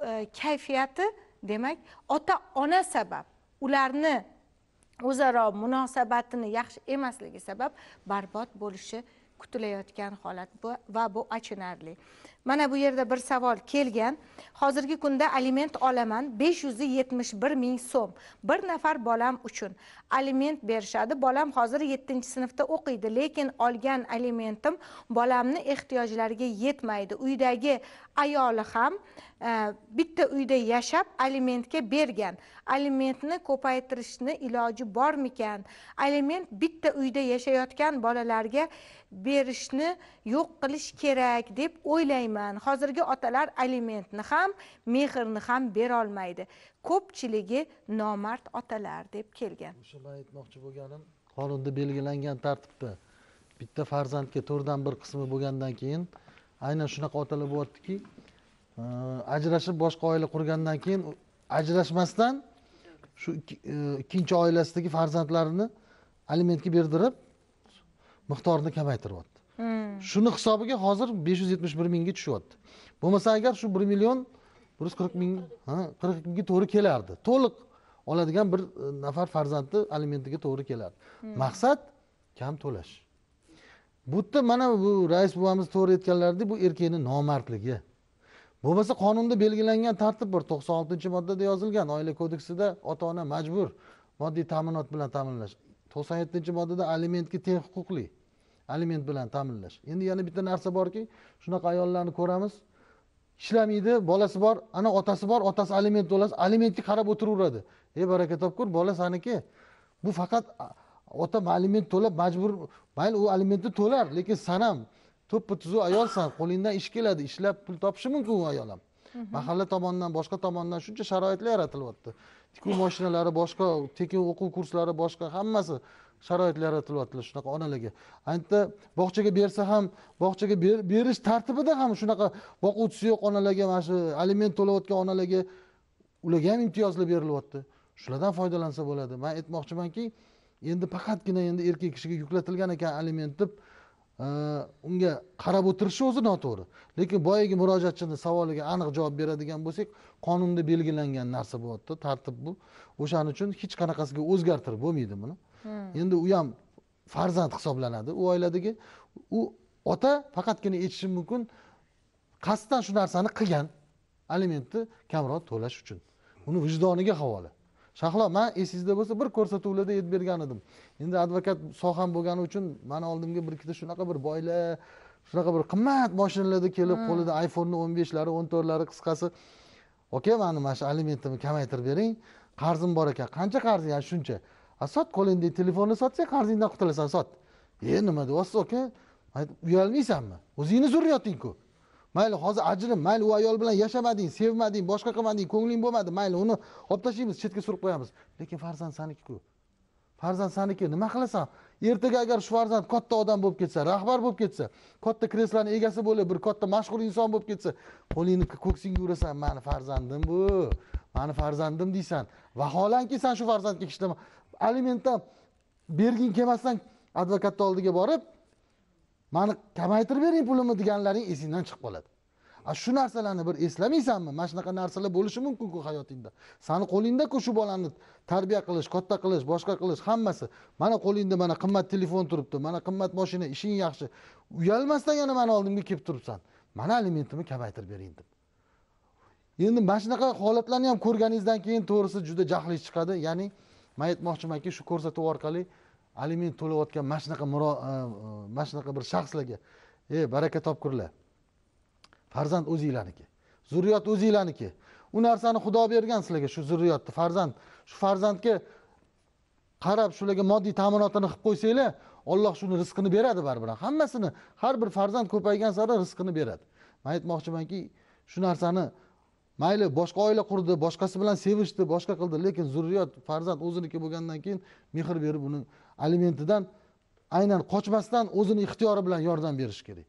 Speaker 1: e, kayfiyati demak ota ona sabab ularni o'zaro munosabatini yaxshi emasligi sabab barbod bo'lishi kutilayotgan holat va bu achinarli mana bu yerda bir savol kelgan hozirgi kunda aliment olaman besh yuz yetmish bir ming so'm bir nafar bolam uchun aliment berishadi bolam hozir yettinchi sinfda o'qiydi lekin olgan alimentim bolamni ehtiyojlariga yetmaydi uydagi ayoli ham e, bitta uyda yashab alimentga bergan alimentni ko'paytirishni iloji bormikan aliment bitta uyda yashayotgan bolalarga berishni yo'q qilish kerak deb o'ylayman hozirgi otalar alimentni ham mehrni ham berolmaydi ko'pchiligi nomard otalar deb kelgan o'sha man aytmoqchi bo'lganim
Speaker 3: qonunda belgilangan tartibda bitta farzandga to'rtdan bir qismi bo'lgandan keyin aynan shunaqa otalar bo'lyaptiki e, ajrashib boshqa oila qurgandan keyin ajrashmasdan shu e, ikkinchi oilasidagi farzandlarini alimentga berdirib miqdorini kamaytiryapti hmm. shuni hisobiga hozir besh yuz yetmish bir mingga tushyapti bo'lmasa agar shu bir million bir yuz qirq ming qirq ikkiga mingga to'g'ri kelardi to'liq oladigan bir e, nafar farzandni alimentiga to'g'ri kelardi hmm. maqsad kam to'lash bu yerda mana bu rais buvamiz to'g'ri aytganlaridek bu erkakni nomardligi bo'lmasa qonunda belgilangan tartib bor to'qson oltinchi moddada yozilgan oila kodeksida ota ona majbur moddiy ta'minot bilan ta'minlash to'qson yettinchi moddada alimentga teng huquqli aliment bilan ta'minlash endi yana bitta narsa borki shunaqa ayollarni ko'ramiz ishlamaydi bolasi bor ana otasi bor otasi aliment to'lasa alimentga qarab o'tiraveradi ey baraka topkur bola saniki bu faqat ota aliment to'lab majbur mayli u alimentni to'lar lekin san ham to'ppa tuzu ayolsan qo'lingdan ish keladi ishlab pul topishi mumkin u ayol ham
Speaker 8: mhm. mahalla
Speaker 3: tomonidan boshqa tomondan shuncha sharoitlar yaratilyapti tikuv mashinalari boshqa tekin o'quv kurslari boshqa hammasi sharoitlar yaratilyaptilar shunaqa onalarga ayniqsa bog'chaga bersa ham bog'chaga berish tartibida ham shunaqa boquvchisi yo'q onalarga mana shu aliment to'layotgan onalarga ularga ham imtiyozlar berilyapti shulardan foydalansa bo'ladi man aytmoqchimanki endi faqatgina endi erkak kishiga yuklatilgan ekan aliment deb e, unga qarab o'tirishni o'zi noto'g'ri lekin boyagi murojaatchini savoliga aniq javob beradigan bo'lsak qonunda belgilangan narsa bo'lyapti tartib bu o'shaning uchun hech qanaqasiga o'zgartirib bo'lmaydi buni Hmm. endi u ham farzand hisoblanadi u oiladagi u ota faqatgina aytishi mumkin qasddan shu narsani qilgan alimentni kamroq to'lash uchun uni vijdoniga havola shahlo man esingizda bo'lsa bir ko'rsatuvlarda aytib bergan edim endi advokat soham bo'lgani uchun mani oldimga bir ikkita shunaqa bir boylar shunaqa bir qimmat moshinalarda kelib hmm. qo'lida iphoneni o'n beshlari o'n to'rtlari qisqasi oka mani mana shu alimentimni kamaytirib bering qarzim bor ekan qancha qarzi yani shuncha sot qo'lingda telefonni sotsang qarzingdan qutulasan sot e nima deyapsiz ossa aka uyalmaysanmi o'zingni zurriyotingku mayli hozir ajrim mayli u ayol bilan yashamading sevmading boshqa qilmading ko'ngling bo'lmadi mayli uni olib tashlaymiz chetga surib qo'yamiz lekin farzand sanikiku farzand saniki nima qilasan ertaga agar shu farzand katta odam bo'lib ketsa rahbar bo'lib ketsa katta kreslani egasi bo'lib bir katta mashhur inson bo'lib ketsa qo'lingni ko'ksingga urasan mani farzandim bu mani farzandim deysan vaholanki san shu farzandga alimentdan berging kelmasdan advokatni oldiga borib mani kamaytirib bering pulimni deganlaring esingdan chiqib qoladi a shu narsalarni bir eslamaysanmi mana shunaqa narsalar bo'lishi mumkinku hayotingda sani qo'lingdaku shu bolani tarbiya qilish katta qilish boshqa qilish hammasi mana qo'lingda mana qimmat telefon turibdi mana qimmat moshina ishing yaxshi uyalmasdan yana mani oldimga kelib turibsan mana alimentimni kamaytirib bering deb endi mana shunaqa holatlarni ham ko'rganingizdan keyin to'g'risi juda jahlingiz chiqadi ya'ni man aytmoqchimanki shu ko'rsatuv orqali aliment to'layotgan mana shunaqa e, e, mana shunaqa bir shaxslarga e baraka topkurlar farzand o'zinglarniki zurriyot o'zinglarniki u narsani xudo bergan sizlarga shu zurriyotni farzand shu farzandga qarab shularga moddiy ta'minotini qilib qo'ysanglar olloh shuni rizqini beradi baribir hammasini har bir farzand ko'paygan sari rizqini beradi man aytmoqchimanki shu narsani mayli boshqa oila qurdi boshqasi bilan sevishdi boshqa qildi lekin zurriyot farzand o'ziniki bo'lgandan keyin mehr berib uni alimentidan aynan qochmasdan o'zini ixtiyori bilan yordam berish kerak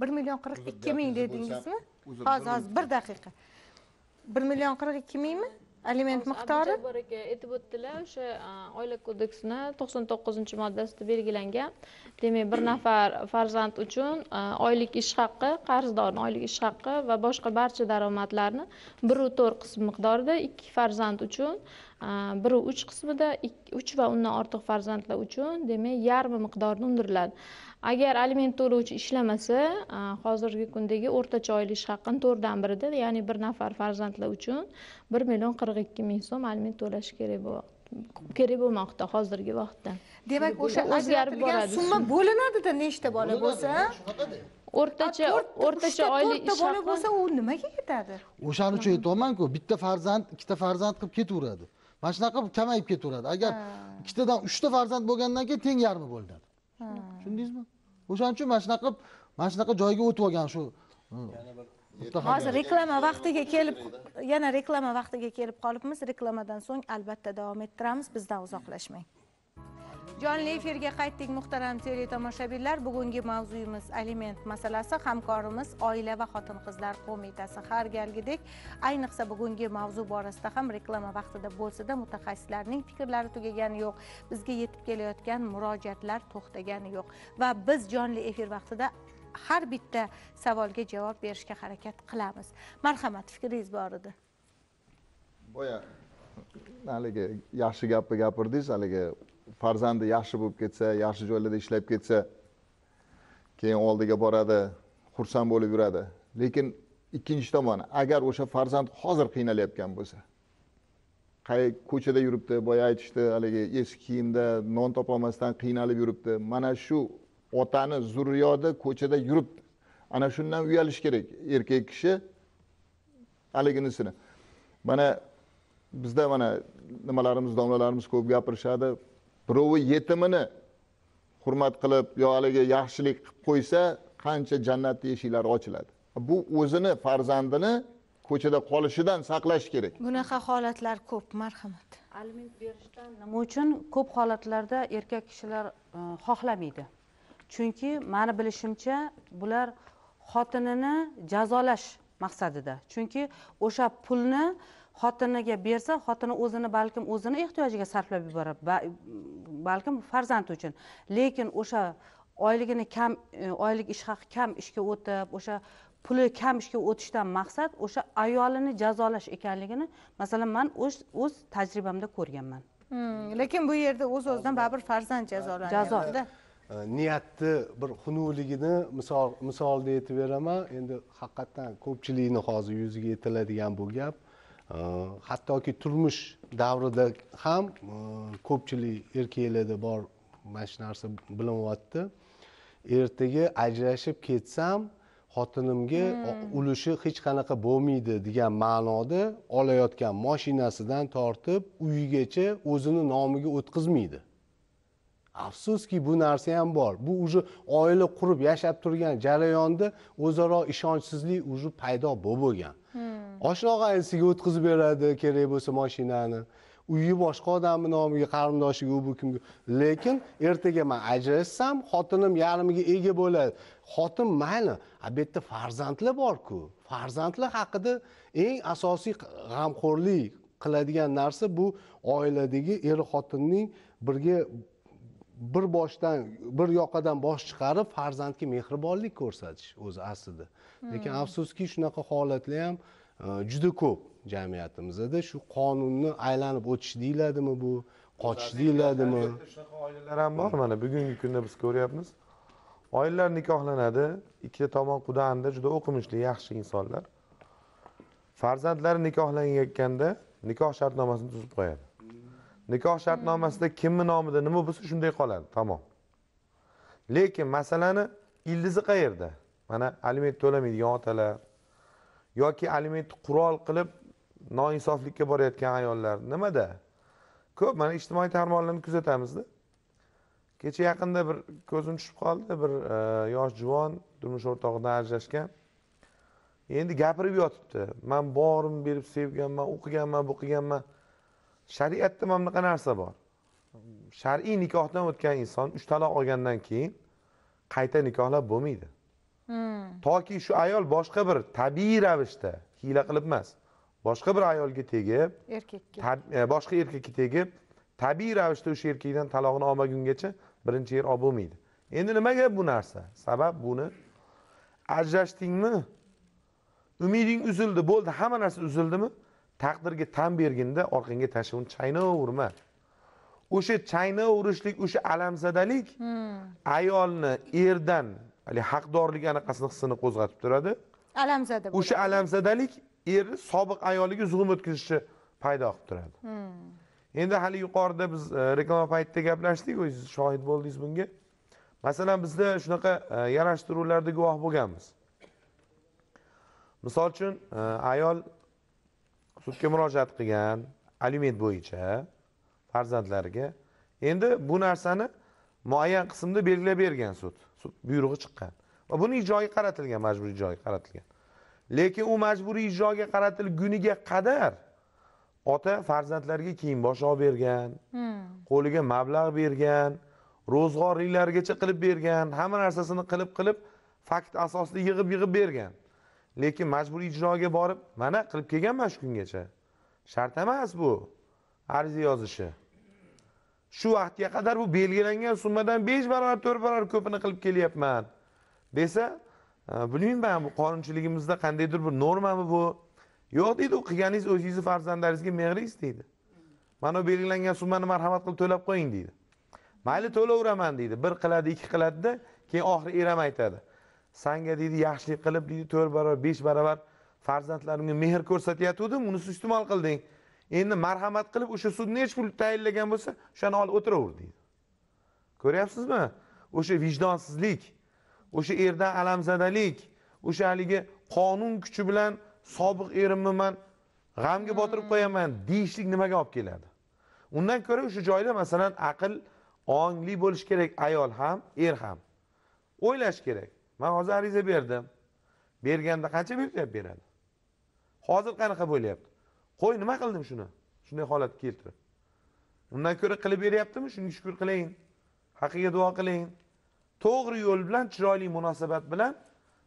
Speaker 1: bir million qirq ikki ming dedingizmi hozir hozir bir daqiqa bir million qirq ikki mingmi aliment miqdori
Speaker 2: aka aytib o'tdilar o'sha oila kodeksini to'qson to'qqizinchi moddasida belgilangan demak bir nafar farzand uchun oylik ish haqqi qarzdorni oylik ish haqqi va boshqa barcha daromadlarni biru to'rt qism miqdorida ikki farzand uchun biri uch qismida uch va undan ortiq farzandlar uchun demak yarmi miqdorini undiriladi agar aliment to'lovchi ishlamasa hozirgi kundagi o'rtacha oylik haqini to'rtdan birida ya'ni bir nafar farzandlar uchun bir million qirq ikki ming so'm aliment to'lashi kerak bo'lmoqda kerak bo'lmoqda hozirgi vaqtda demak o'sha o'zgarib boradi summa
Speaker 1: bo'linadida nechta bola bo'lsa o'rtacha o'rtacha oylik ish bola bo'lsa u nimaga ketadi
Speaker 3: o'shaning uchun aytyapmanku bitta farzand ikkita farzand qilib ketaveradi mana shunaqa kamayib ketaveradi agar ikkitadan uchta farzand bo'lgandan keyin teng yarmi bo'linadi tushundingizmi o'shaning uchun mana shunaqa mana shunaqa joyga o'tib olgan shu hozir reklama vaqtiga kelib
Speaker 1: yana reklama vaqtiga kelib qolibmiz reklamadan so'ng albatta davom ettiramiz bizdan uzoqlashmang jonli efirga qaytdik muhtaram tomoshabinlar bugungi mavzuyimiz aliment masalasi hamkorimiz oila va xotin qizlar qo'mitasi har galgidek ayniqsa bugungi mavzu borasida ham reklama vaqtida bo'lsada mutaxassislarning fikrlari tugagani yo'q bizga yetib kelayotgan murojaatlar to'xtagani yo'q va biz jonli efir vaqtida har bitta savolga javob berishga harakat qilamiz marhamat fikringiz bor edi
Speaker 7: boya haligi yaxshi gapni gapirdingiz haligi farzandi yaxshi bo'lib ketsa yaxshi joylarda ishlab ketsa keyin oldiga boradi xursand bo'lib yuradi lekin ikkinchi tomoni agar o'sha farzand hozir qiynalayotgan bo'lsa qay ko'chada yuribdi boya aytishdi haligi eski kiyimda non topolmasdan qiynalib yuribdi mana shu otani zurriyodi ko'chada yuribdi ana shundan uyalish kerak erkak kishi haliginisini mana bizda mana nimalarimiz domlalarimiz ko'p gapirishadi birovi yetimini hurmat qilib yo haligi yaxshilik qilib qo'ysa qancha jannatni eshiklari ochiladi bu o'zini farzandini ko'chada qolishidan saqlash kerak
Speaker 6: bunaqa holatlar ko'p marhamat aliment berishdan nima uchun ko'p holatlarda erkak kishilar e, xohlamaydi chunki mani bilishimcha bular xotinini jazolash maqsadida chunki o'sha pulni xotiniga bersa xotini o'zini balkim o'zini ehtiyojiga sarflab yuboradi balkim farzandi uchun lekin o'sha oyligini kam e, oylik ish haqi kam ishga o'tib o'sha puli kam ishga o'tishdan maqsad o'sha ayolini jazolash ekanligini masalan man o'z tajribamda ko'rganman
Speaker 1: hmm, lekin bu yerda o'z o'zidan baribir farzand jazolanadi jazo
Speaker 5: niyatni bir xunukligini misol misolda aytib beraman endi haqiqatdan ko'pchilikni hozir yuziga aytiladigan bu gap hattoki turmush davrida ham e, ko'pchilik erkaklarda bor mana shu narsa bilinyapti ertaga ajrashib ketsam xotinimga hmm. ulushi hech qanaqa bo'lmaydi degan ma'noda olayotgan moshinasidan tortib uyigacha o'zini nomiga o'tkazmaydi afsuski bu narsa ham bor bu уже oila qurib yashab turgan jarayonda o'zaro ishonchsizlik уже paydo bo'lib bo'lgan Hmm. oshna og'aynisiga o'tkazib beradi kerak bo'lsa mashinani uyi boshqa odamni nomiga qarindoshiga u bu kimga lekin ertaga man ajrashsam xotinim yarimiga ega bo'ladi xotin mayli bu yerda farzandlar borku farzandlar haqida eng asosiy g'amxo'rlik qiladigan narsa bu oiladagi er xotinning birga bir boshdan bir yoqadan bosh chiqarib farzandga mehribonlik ko'rsatish o'zi aslida lekin hmm. afsuski shunaqa holatlar ham e, juda ko'p jamiyatimizda shu qonunni aylanib
Speaker 4: o'tish deyiladimi bu qochish deyiladimi shunaqa oilalar ham bor mana bugungi kunda biz ko'ryapmiz oilalar nikohlanadi ikkita tomon qudag'anda juda o'qimishli yaxshi insonlar farzandlari nikohlanayotganda nikoh shartnomasini tuzib qo'yadi nikoh shartnomasida kimni nomida nima bo'lsa shunday qoladi tamom lekin masalani ildizi qayerda mana aliment to'lamaydigan otalar yoki alimentni qurol qilib noinsoflikka borayotgan ayollar nimada ko'p mana ijtimoiy tarmoqlarni kuzatamizda kecha yaqinda bir ko'zim tushib qoldi bir e, yosh juvon turmush o'rtog'idan ajrashgan endi gapirib yotibdi man borim berib sevganman u qilganman bu qilganman shariatda mana bunaqa narsa bor shar'iy nikohdan o'tgan inson uch taloq olgandan keyin qayta nikohlab bo'lmaydi hmm. toki shu ayol boshqa bir tabiiy ravishda hiyla qilib emas boshqa bir ayolga tegib erkakka e, boshqa erkakka tegib tabiiy ravishda o'sha erkakdan talog'ini olmagungacha birinchi yer olib bo'lmaydi endi nimaga bu narsa sabab buni ajrashdingmi umiding uzildi bo'ldi hamma narsa uzildimi taqdirga tan berginda orqangga tashvin chaynavurma o'sha chaynavurishlik o'sha alamzadalik hmm. ayolni erdan haligi haqdorlik anaqasini hissini qo'zg'atib turadi
Speaker 1: alamzada o'sha
Speaker 4: alamzadalik erni sobiq ayoliga zug'um o'tkazishni paydo qilib turadi
Speaker 9: hmm.
Speaker 4: endi hali yuqorida biz e, reklama paytida gaplashdik o'zingiz shohid bo'ldingiz bunga masalan bizda shunaqa e, yarashtiruvlarda guvoh bo'lganmiz misol uchun e, ayol sudga murojaat qilgan aliment bo'yicha farzandlariga endi bu narsani muayyan qismda belgilab bergan sud sud buyrug'i chiqqan va buni ijroga qaratilgan majburiy ijroga qaratilgan lekin u majburiy ijroga qaratilguniga qadar ota farzandlarga kiyim bosh olib bergan hmm. qo'liga mablag' bergan ro'zg'orliklarigacha qilib bergan hamma narsasini qilib qilib fakt asosida yig'ib yig'ib bergan lekin majburiy ijroga borib mana qilib kelgan mana shu kungacha shart emas bu ariza yozishi shu vaqtga qadar bu belgilangan summadan besh barobar to'rt barobar ko'pini qilib kelyapman desa e, bilmayman bu qonunchiligimizda qandaydir bir normami bu yo'q deydi u qilganingiz o'zingizni farzandlaringizga mehringiz deydi mana bu belgilangan summani marhamat qilib to'lab qo'ying deydi mayli to'laveraman deydi bir qiladi ikki qiladida keyin oxiri eram aytadi sanga deydi yaxshilik qilib deydi to'rt barobar besh barobar farzandlarimga mehr ko'rsatayotgandim uni iste'mol qilding endi marhamat qilib o'sha sudni nechi pul tayinlagan bo'lsa o'shani olib o'tiraver deydi ko'ryapsizmi o'sha vijdonsizlik o'sha erdan alamzadalik o'sha haligi qonun kuchi bilan sobiq erimni man g'amga botirib hmm. qo'yaman deyishlik nimaga olib keladi undan ko'ra o'sha joyda masalan aql ongli bo'lishi kerak ayol ham er ham o'ylash kerak man hozir ariza berdim berganda qancha belgilab beradi hozir qanaqa bo'lyapti qo'y nima qildim shuni shunday holatga keltirib undan ko'ra qilib beryaptimi shunga shukur qiling haqqiga duo qiling to'g'ri yo'l bilan chiroyli munosabat bilan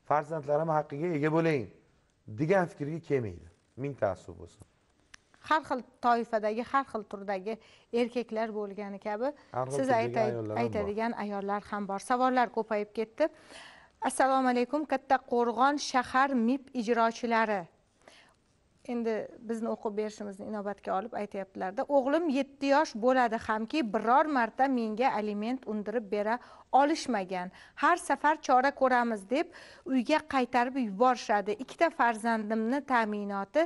Speaker 4: farzandlarim haqqiga ega bo'ling degan fikrga kelmaydi ming taassub bo'lsin
Speaker 1: har xil toifadagi har xil turdagi erkaklar bo'lgani kabi siz aytadigan ayollar ham bor savollar ko'payib ketdi assalomu alaykum kattaqo'rg'on shahar mib ijrochilari endi bizni o'qib berishimizni inobatga olib aytyaptilarda o'g'lim yetti yosh bo'ladi hamki biror marta menga aliment undirib bera olishmagan har safar chora ko'ramiz deb uyga qaytarib yuborishadi ikkita farzandimni ta'minoti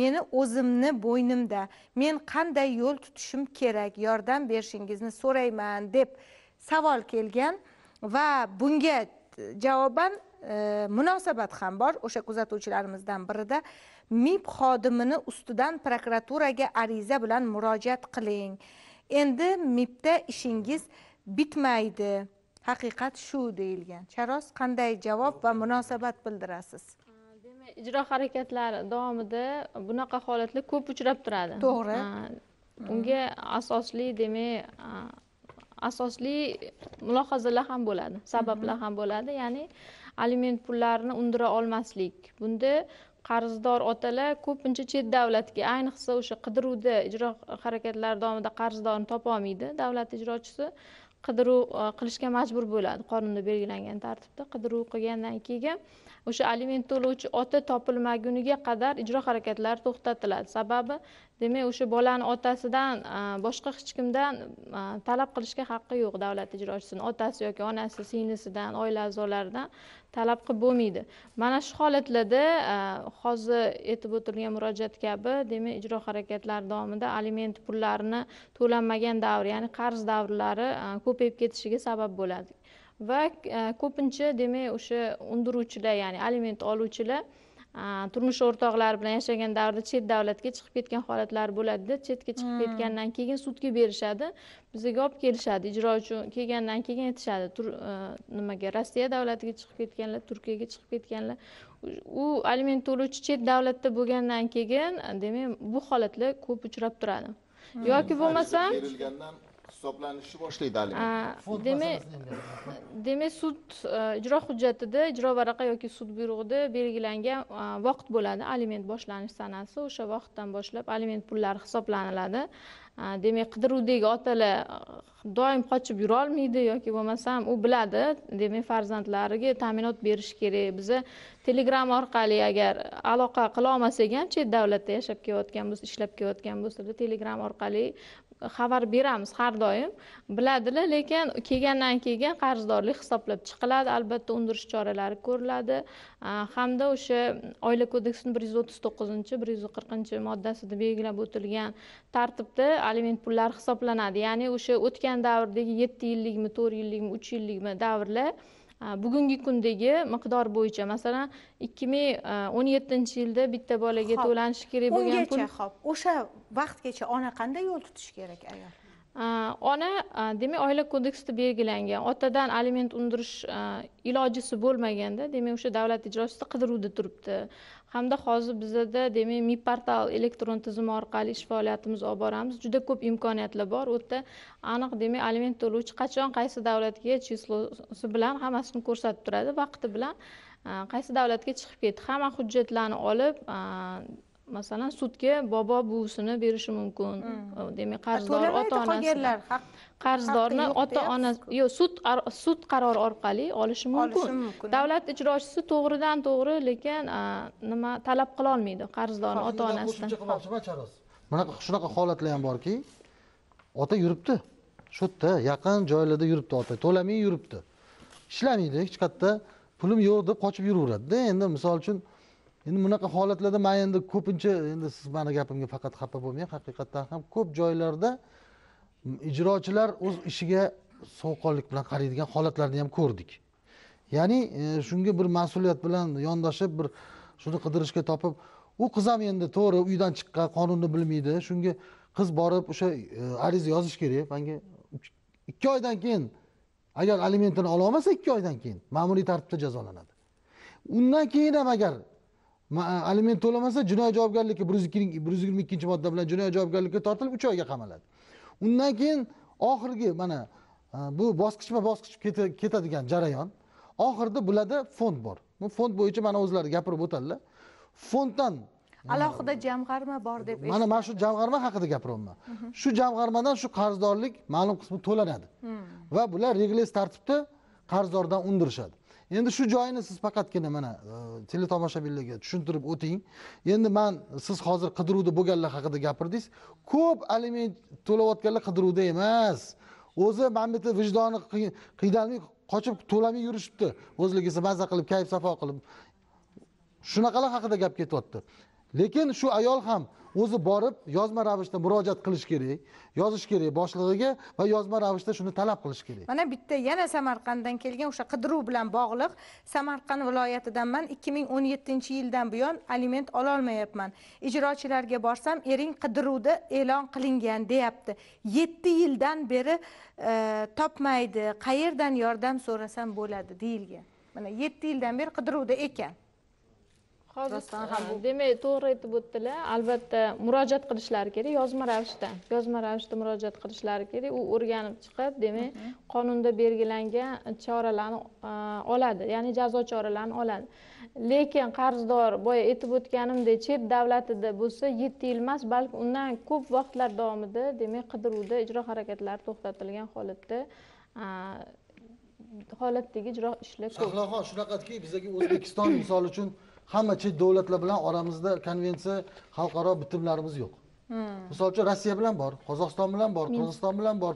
Speaker 1: meni o'zimni bo'ynimda men qanday yo'l tutishim kerak yordam berishingizni so'rayman deb savol kelgan va bunga javoban e, munosabat ham bor o'sha kuzatuvchilarimizdan birida mib xodimini ustidan prokuraturaga ariza bilan murojaat qiling endi mibda ishingiz bitmaydi haqiqat shu deyilgan charoz qanday javob va munosabat bildirasiz demak
Speaker 2: ijro harakatlari davomida bunaqa holatlar ko'p uchrab turadi to'g'ri unga asosli demak asosli mulohazalar ham bo'ladi sabablar ham bo'ladi ya'ni aliment pullarini undira olmaslik bunda qarzdor otalar ko'pincha chet davlatga ayniqsa o'sha qidiruvda ijro harakatlari davomida qarzdorni topolmaydi davlat ijrochisi qidiruv e, qilishga majbur bo'ladi qonunda belgilangan tartibda qidiruv qilgandan keyin o'sha aliment to'lovchi ota topilmaguniga qadar ijro harakatlari to'xtatiladi sababi demak o'sha bolani otasidan boshqa hech kimdan talab qilishga haqqi yo'q davlat ijrochisini otasi yoki onasi singlisidan oila a'zolaridan talab qilib bo'lmaydi mana shu holatlarda hozir aytib o'tilgan murojaat kabi demak ijro harakatlari davomida aliment pullarini to'lanmagan davr ya'ni qarz davrlari ko'payib ketishiga sabab bo'ladi va ko'pincha demak o'sha undiruvchilar ya'ni aliment oluvchilar turmush o'rtoqlari bilan yashagan davrda chet davlatga chiqib ketgan holatlar bo'ladida chetga chiqib hmm. ketgandan keyin sudga berishadi bizga olib kelishadi ijro uchun kelgandan keyin aytishadi e, nimaga rossiya davlatiga chiqib ketganlar turkiyaga chiqib ketganlar u aliment to'lovchi chet davlatda bo'lgandan keyin e, demak bu holatlar ko'p uchrab turadi hmm. yoki bo'lmasam
Speaker 7: hisoblanishni boshlaydi haligi demak
Speaker 2: demak sud e, ijro hujjatida ijro varaqa yoki sud buyrug'ida belgilangan e, vaqt bo'ladi aliment boshlanish sanasi o'sha vaqtdan boshlab aliment pullari hisoblaniladi demak qidiruvdagi otalar e, doim qochib yurolmaydi yoki bo'lmasam u biladi demak farzandlariga ta'minot berish kerak biza telegram orqali agar aloqa qila olmasak ham chet davlatda yashab kelayotgan bo'lsa ishlab kelayotgan bo'lsada telegram orqali xabar beramiz har doim biladilar lekin kelgandan keyin qarzdorlik hisoblab chiqiladi albatta undirish choralari ko'riladi hamda o'sha oila kodeksini bir yuz o'ttiz to'qqizinchi bir yuz qirqinchi moddasida belgilab o'tilgan tartibda aliment pullar hisoblanadi ya'ni o'sha o'tgan davrdagi yetti yillikmi to'rt yillikmi uch yillikmi davrlar bugungi kundagi miqdor bo'yicha masalan ikki ming o'n yettinchi yilda bitta bolaga to'lanishi kerak bo'lgan pul ungacha
Speaker 1: hop o'sha vaqtgacha ona qanday yo'l tutishi kerak ayol
Speaker 2: ona demak oila kodeksida belgilangan otadan aliment undirish ilojisi bo'lmaganda demak o'sha davlat ijrosida qidiruvda turibdi hamda hozir bizada demak mi portal elektron tizimi orqali ish faoliyatimizni olib boramiz juda ko'p imkoniyatlar bor u yerda aniq demak aliment to'lovchi qachon qaysi davlatga chislosi bilan hammasini ko'rsatib turadi vaqti bilan qaysi davlatga chiqib ketdi hamma hujjatlarni olib masalan sudga bobo buvisini berishi mumkin hmm. demak qarzdor ota onasi qarzdorni ota onasi yo'q sud sud qarori orqali olishi mumkin davlat ijrochisi to'g'ridan to'g'ri lekin nima talab qilolmaydi qarzdorni ota onasidan
Speaker 3: mana shunaqa holatlar ham borki ota yuribdi shu yerda yaqin joylarda yuribdi ota to'lamay yuribdi ishlamaydi hech qayerda pulim yo'q deb qochib yuraveradida endi misol uchun endi bunaqa holatlarda man endi ko'pincha endi siz mani gapimga faqat xafa bo'lmang haqiqatdan ham ko'p joylarda ijrochilar o'z ishiga sovuqqonlik bilan qaraydigan holatlarni ham ko'rdik ya'ni e, shunga bir mas'uliyat bilan yondashib bir shuni qidirishga topib u qiz ham endi to'g'ri uydan chiqqan qonunni bilmaydi shunga qiz borib o'sha e, ariza yozish kerak manga ikki oydan keyin agar alimentini ololmasa ikki oydan keyin ma'muriy tartibda jazolanadi undan keyin ham agar E, aliment to'lamasa jinoiy javobgarlikka bir yuz yigirma ikkinchi modda bilan jinoiy javobgarlikka tortilib uch oyga qamaladi undan keyin oxirgi mana e, bu bosqichma bosqich ketadigan jarayon oxirida bularda fond bor bu fond bo'yicha mana o'zlari gapirib o'tadilar fonddan
Speaker 1: e, alohida jamg'arma bor deb mana
Speaker 3: mana shu jamg'arma haqida gapiryapman mhm. shu jamg'armadan shu qarzdorlik ma'lum qismi to'lanadi hmm. va bular regles tartibda qarzdordan undirishadi endi shu joyini siz faqatgina mana e, teletomoshabinlarga tushuntirib o'ting endi man siz hozir qidiruvda bo'lganlar haqida gapirdingiz ko'p aliment to'layotganlar qidiruvda emas o'zi mana bu yerda vijdoni qiynalmay qochib to'lamay yurishibdi o'zilik esa maza qilib kayf safo qilib shunaqalar haqida gap ketyapti lekin shu ayol ham o'zi borib yozma ravishda murojaat qilish kerak yozish kerak boshlig'iga va yozma ravishda shuni talab qilish kerak
Speaker 1: mana bitta yana samarqanddan kelgan o'sha qidiruv bilan bog'liq samarqand viloyatidanman ikki ming o'n yettinchi yildan buyon aliment ololmayapman ijrochilarga borsam ering qidiruvda e'lon qilingan deyapti yetti yildan beri e, topmaydi qayerdan yordam so'rasam bo'ladi deyilgan mana yetti yildan beri qidiruvda ekan
Speaker 2: hozir ham bu demak to'g'ri aytib o'tdilar albatta murojaat qilishlari kerak yozma ravishda yozma ravishda murojaat qilishlari kerak u o'rganib chiqib demak qonunda belgilangan choralarni e, oladi ya'ni jazo choralarini oladi lekin qarzdor boya aytib o'tganimdek chet davlatida bo'lsa yetti yil emas balki undan ko'p vaqtlar davomida demak qidiruvda ijro harakatlari to'xtatilgan holatda e, holatdagi ijro ishlar ko'p
Speaker 3: shahloxon shunaqaki bizdagi o'zbekiston misol uchun hamma chet davlatlar bilan oramizda konvensiya xalqaro bitimlarimiz yo'q hmm. misol uchun rossiya bilan bor qozog'iston bilan bor qirg'iziston bilan bor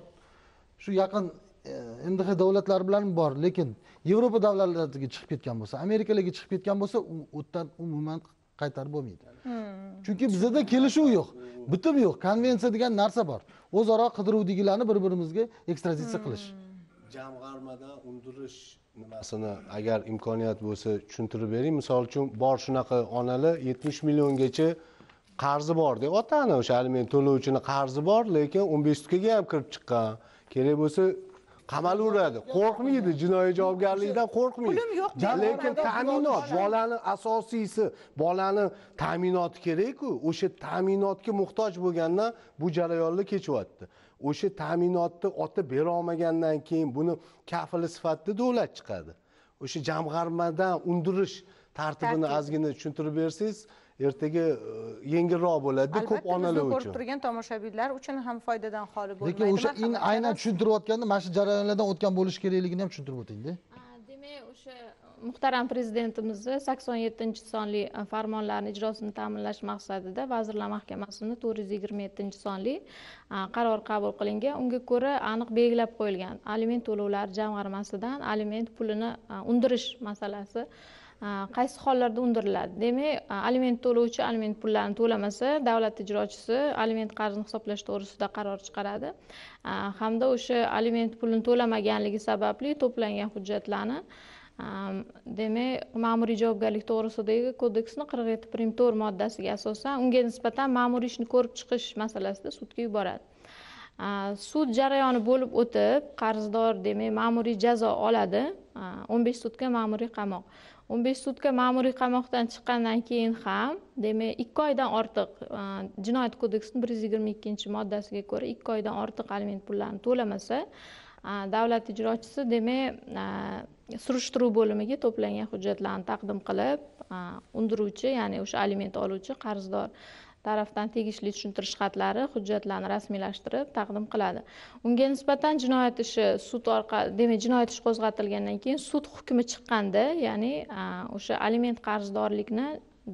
Speaker 3: shu yaqin e, mdh davlatlari bilan bor lekin yevropa davlatlariga chiqib ketgan bo'lsa amerikalarga chiqib ketgan bo'lsa u yerdan umuman qaytarib bo'lmaydi hmm. chunki bizada kelishuv yo'q bitim yo'q konvensiya degan narsa bor o'zaro qidiruvdagilarni bir birimizga ekstraditsiya qilish hmm.
Speaker 5: jamg'armadan undirish nimasini agar imkoniyat bo'lsa tushuntirib bering misol uchun bor shunaqa onalar yetmish milliongacha qarzi borda otani o'sha aliment to'lovchini qarzi bor lekin o'n besh sutkaga ham kirib chiqqan kerak bo'lsa qamalaveradi qo'rqmaydi jinoiy javobgarlikdan qo'rqmaydi pulim yo'q lekin ta'minot bolani asosiysi bolani ta'minoti kerakku o'sha ta'minotga muhtoj bo'lgandan bu jarayonlar kechyapti o'sha ta'minotni bera berolmagandan keyin buni kafili sifatida davlat chiqadi o'sha jamg'armadan undirish tartibini ozgina tushuntirib bersangiz
Speaker 3: ertaga e, yengilroq bo'ladida
Speaker 5: ko'p onalar uchun ko'rib
Speaker 1: turgan tomoshabinlar uchun ham foydadan xoli bo'lmaydi lekin o'sha
Speaker 3: aynan tushuntirayotganda mana shu jarayonlardan o'tgan bo'lishi kerakligini ham tushuntirib o'tingda
Speaker 2: demak o'sha muhtaram prezidentimizni sakson yettinchi sonli e, farmonlarni ijrosini ta'minlash maqsadida vazirlar mahkamasini to'rt yuz yigirma yettinchi sonli e, qaror qabul qilingan unga ko'ra aniq belgilab qo'yilgan aliment to'lovlari jamg'armasidan aliment pulini e, undirish masalasi qaysi hollarda undiriladi demak aliment to'lovchi aliment pullarini to'lamasa davlat ijrochisi aliment qarzini hisoblash to'g'risida qaror chiqaradi hamda o'sha aliment pulini to'lamaganligi sababli to'plangan hujjatlarni demak ma'muriy javobgarlik to'g'risidagi kodeksni qirq yetti prim to'rt moddasiga asosan unga nisbatan ma'muriy ishni ko'rib chiqish masalasida sudga yuboradi sud jarayoni bo'lib o'tib qarzdor demak ma'muriy jazo oladi o'n besh sutka ma'muriy qamoq o'n besh sutka ma'muriy qamoqdan chiqqandan keyin ham demak ikki oydan ortiq jinoyat kodeksini bir yuz yigirma ikkinchi moddasiga ko'ra ikki oydan ortiq aliment pullarini to'lamasa davlat ijrochisi demak surishtiruv bo'limiga to'plangan hujjatlarni taqdim qilib undiruvchi ya'ni o'sha aliment oluvchi qarzdor tarafdan tegishli tushuntirish xatlari hujjatlarni rasmiylashtirib taqdim qiladi unga nisbatan jinoyat ishi sud orqali demak jinoyat ishi qo'zg'atilgandan keyin sud hukmi chiqqanda ya'ni o'sha aliment qarzdorlikni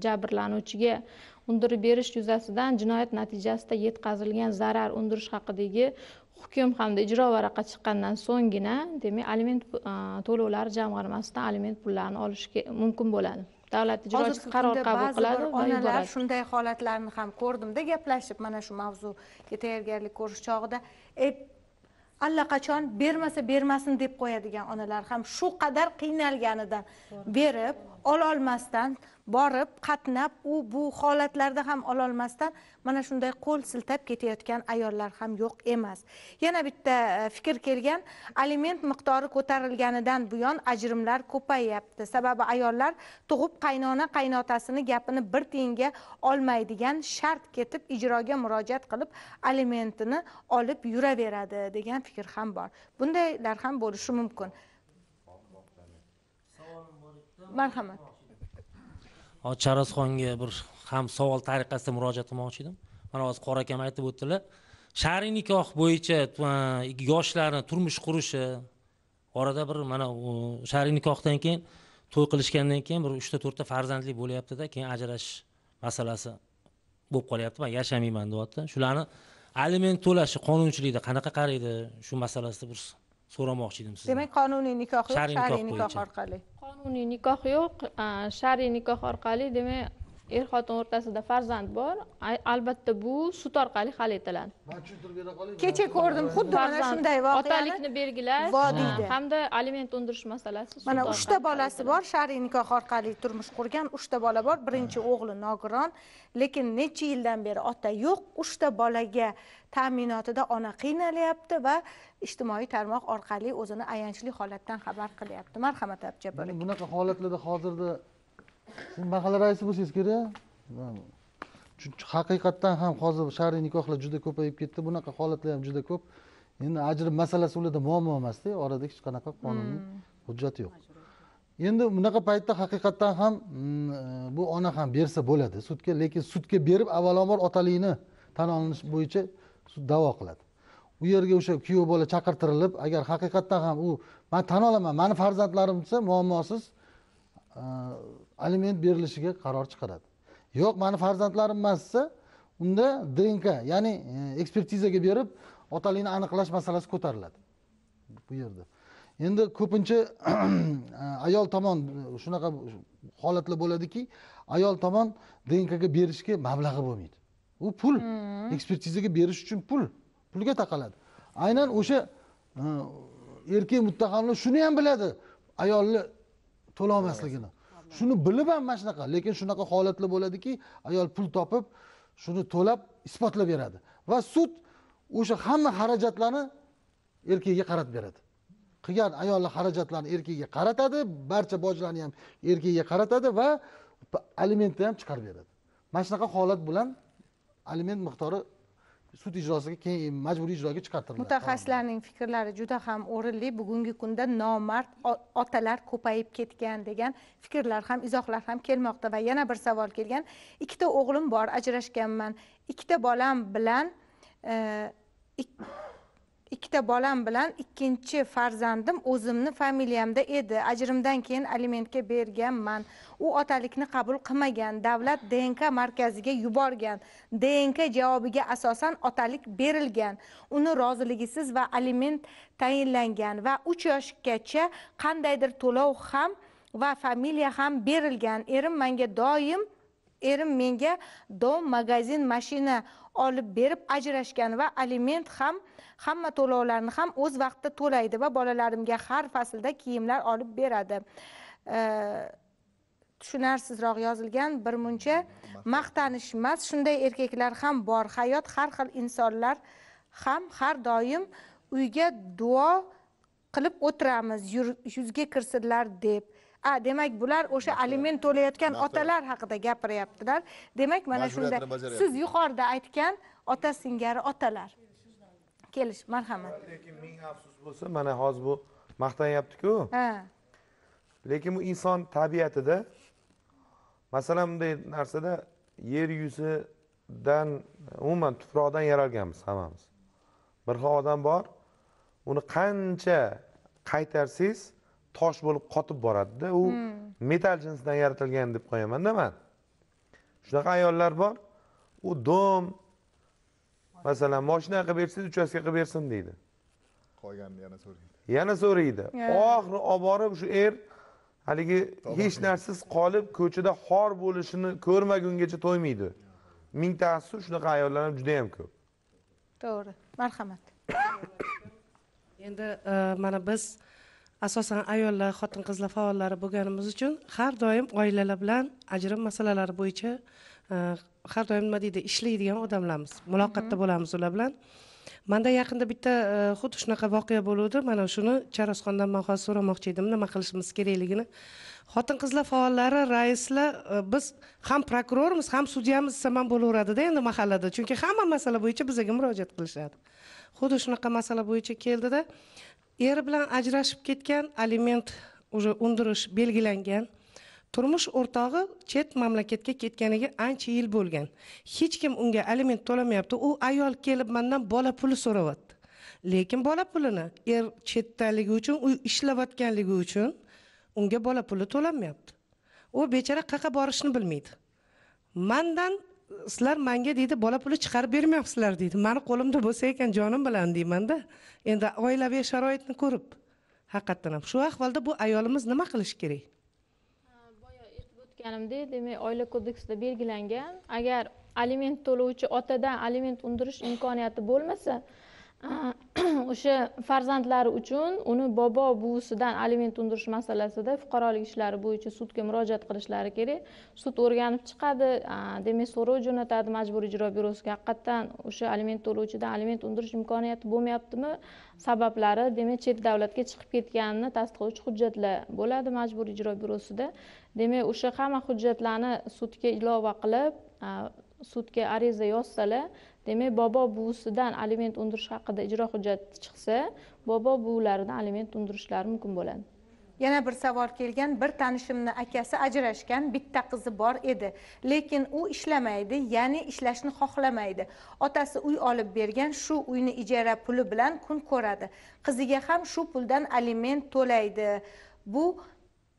Speaker 2: jabrlanuvchiga undirib berish yuzasidan jinoyat natijasida yetkazilgan zarar undirish haqidagi hukm hamda ijro varaqa chiqqandan so'nggina demak aliment to'lovlari jamg'armasidan aliment pullarini olish mumkin bo'ladi davlat ijrochisi qaror qabul qiladi va onalar
Speaker 1: shunday holatlarni ham ko'rdimda gaplashib mana shu mavzuga tayyorgarlik ko'rish chog'ida e, allaqachon bermasa bermasin deb qo'yadigan onalar ham shu qadar qiynalganidan berib ololmasdan borib qatnab u bu holatlarda ham ololmasdan mana shunday qo'l siltab ketayotgan ayollar ham yo'q emas yana bitta e, fikr kelgan aliment miqdori ko'tarilganidan buyon ajrimlar ko'payyapti sababi ayollar tug'ib qaynona qaynotasini gapini bir tiyinga olmaydigan shart ketib ijroga murojaat qilib alimentini olib yuraveradi degan fikr ham bor bundaylar ham bo'lishi mumkin marhamat
Speaker 3: charazxonga bir ham savol tariqasida murojaat qilmoqchi edim mana hozir qori akam aytib o'tdilar shar'iy nikoh bo'yicha e, yoshlarni turmush qurishi orada bir mana shar'iy nikohdan keyin to'y qilishgandan keyin bir uchta to'rtta farzandli bo'lyaptida keyin ajrashish masalasi bo'lib qolyapti man yashamayman deyapti shularni aliment to'lashi
Speaker 6: qonunchilikda qanaqa qaraydi shu masalasida bir so'ramoqchi edim sizni
Speaker 1: demak qonuniy nikoh
Speaker 2: yo'q shar'iy nikoh orqali qonuniy nikoh yo'q shar'iy nikoh orqali demak er xotin o'rtasida farzand bor albatta bu sud orqali hal etiladi kecha ko'rdim xuddi mana shunday voqeani otalikni belgilash vodiyda hamda aliment undirish masalasi mana uchta
Speaker 1: bolasi bor shar'iy nikoh orqali turmush qurgan uchta bola bor birinchi o'g'li nogiron lekin necha yildan beri ota yo'q uchta bolaga ta'minotida ona qiynalyapti va ijtimoiy tarmoq orqali o'zini ayanchli holatdan xabar qilyapti marhamat abjabar bunaqa holatlarda hozirda
Speaker 3: siz mahalla raisi bo'lsangiz kerak haqiqatdan ham hozir shar'iy nikohlar juda ko'payib ketdi bunaqa holatlar ham juda ko'p endi ajrim masalasi ularda muammo emasda orada hech qanaqa qonuniy hmm. hujjat yo'q endi bunaqa paytda haqiqatdan ham mm, e, bu ona ham bersa bo'ladi sudga lekin sudga berib avvalambor otalikni tan olinish bo'yicha sud davo qiladi u yerga o'sha kuyov bola chaqirtirilib agar haqiqatdan ham u man tan olaman mani farzandlarim desa muammosiz aliment э, berilishiga qaror chiqaradi yo'q mani farzandlarim emas desa unda dnk ya'ni e, ekspertizaga berib otalikni aniqlash masalasi ko'tariladi bu yerda endi ko'pincha e, ayol tomon e, shunaqa holatlar bo'ladiki ayol tomon dnkga berishga mablag'i bo'lmaydi u pul hmm. ekspertizaga berish uchun pul pulga taqaladi aynan o'sha erkak muttahamlar shuni ham biladi ayolni to'lolmasligini shuni bilib ham mana shunaqa lekin shunaqa holatlar bo'ladiki ayol pul topib shuni to'lab isbotlab beradi va sud o'sha hamma xarajatlarni erkakga qaratib beradi qilgan ayolni xarajatlarini erkakga qaratadi barcha bojlarni ham erkakga qaratadi va alimentni ham chiqarib beradi mana shunaqa holat bilan aliment miqdori sud ijrosiga keyin majburiy ijroga chiqartiriladi mutaxassislarning
Speaker 1: fikrlari juda ham o'rinli bugungi kunda nomard otalar ko'payib ketgan degan fikrlar ham izohlar ham kelmoqda va yana bir savol kelgan ikkita o'g'lim bor ajrashganman ikkita bolam bilan e, ikkita bolam bilan ikkinchi farzandim o'zimni familiyamda edi ajrimdan keyin alimentga berganman u otalikni qabul qilmagan davlat dnk markaziga yuborgan dnk javobiga asosan otalik berilgan uni roziligisiz va aliment tayinlangan va uch yoshgacha qandaydir to'lov ham va familiya ham berilgan erim menga doim erim menga dom magazin mashina olib berib ajrashgan va aliment ham hamma to'lovlarni ham o'z vaqtida to'laydi va bolalarimga har faslda kiyimlar olib beradi tushunarsizroq yozilgan bir muncha maqtanishmas shunday erkaklar ham bor hayot har xil insonlar ham har doim uyga duo qilib o'tiramiz yuzga kirsinlar deb a demak bular o'sha aliment to'layotgan otalar haqida gapiryaptilar demak mana shunda siz yuqorida aytgan ota singari otalar kelish marhamat lekin
Speaker 4: ming afsus bo'lsa mana hozir bu maqtanyaptiku ha lekin bu inson tabiatida masalan bunday narsada yer yuzidan umuman tuproqdan yaralganmiz hammamiz bir xil odam bor uni qancha qaytarsangiz tosh bo'lib qotib boradida u hmm. metal jinsidan yaratilgan deb qo'yaman man shunaqa ayollar bor u dom masalan moshina qilib bersangiz uchastka qilib bersin deydi
Speaker 7: qolganini yana so'raydi
Speaker 4: yana so'raydi oxiri olib borib shu er haligi hech narsasiz qolib ko'chada xor bo'lishini ko'rmagungacha to'ymaydi ming taassuf shunaqa ayollar ham juda yam ko'p
Speaker 1: to'g'ri
Speaker 9: marhamat endi e, mana biz asosan ayollar xotin qizlar faollari bo'lganimiz uchun har doim oilalar bilan ajrim masalalari bo'yicha e, har doim nima deydi ishlaydigan odamlarmiz muloqotda bo'lamiz ular bilan manda yaqinda bitta e, xuddi shunaqa voqea bo'luvdi mana shuni charosxondan man hozir so'ramoqchi edim nima qilishimiz kerakligini xotin qizlar faollari raislar e, biz ham prokurormiz ham sudyamiz desam ham bo'laveradida endi mahallada chunki hamma masala bo'yicha bizaga murojaat qilishadi xuddi shunaqa masala bo'yicha keldida eri bilan ajrashib ketgan aliment уже undirish belgilangan turmush o'rtog'i chet mamlakatga ketganiga ancha yil bo'lgan hech kim unga aliment to'lamayapti u ayol kelib mandan bola puli so'rayapti lekin bola pulini er chetdaligi uchun u ishlayotganligi uchun unga bola puli to'lanmayapti u bechara qayerqa borishni bilmaydi mandan sizlar manga deydi bola puli chiqarib bermayapsizlar deydi mani qo'limda bo'lsa ekan jonim bilan deymanda endi oilaviy sharoitni ko'rib haqiqatdan ham shu ahvolda bu ayolimiz nima qilishi kerak
Speaker 2: boya aytib o'tganimdek demak oila kodeksida belgilangan agar aliment to'lovchi otadan aliment undirish imkoniyati bo'lmasa o'sha farzandlari uchun uni bobo buvisidan aliment undirish masalasida fuqarolik ishlari bo'yicha sudga murojaat qilishlari kerak sud o'rganib chiqadi demak so'rov jo'natadi majburiy ijro byurosiga haqiqatdan o'sha aliment to'lovchidan aliment undirish imkoniyati bo'lmayaptimi sabablari demak chet davlatga chiqib ketganini tasdiqlovchi hujjatlar bo'ladi majburiy ijro byurosida demak o'sha hamma hujjatlarni sudga ilova qilib sudga ariza yozsalar demak bobo buvisidan aliment undirish
Speaker 1: haqida ijro hujjati chiqsa bobo buvilaridan aliment undirishlari mumkin bo'ladi yana bir savol kelgan bir tanishimni akasi ajrashgan bitta qizi bor edi lekin u ishlamaydi ya'ni ishlashni xohlamaydi otasi uy olib bergan shu uyni ijara puli bilan kun ko'radi qiziga ham shu puldan aliment to'laydi bu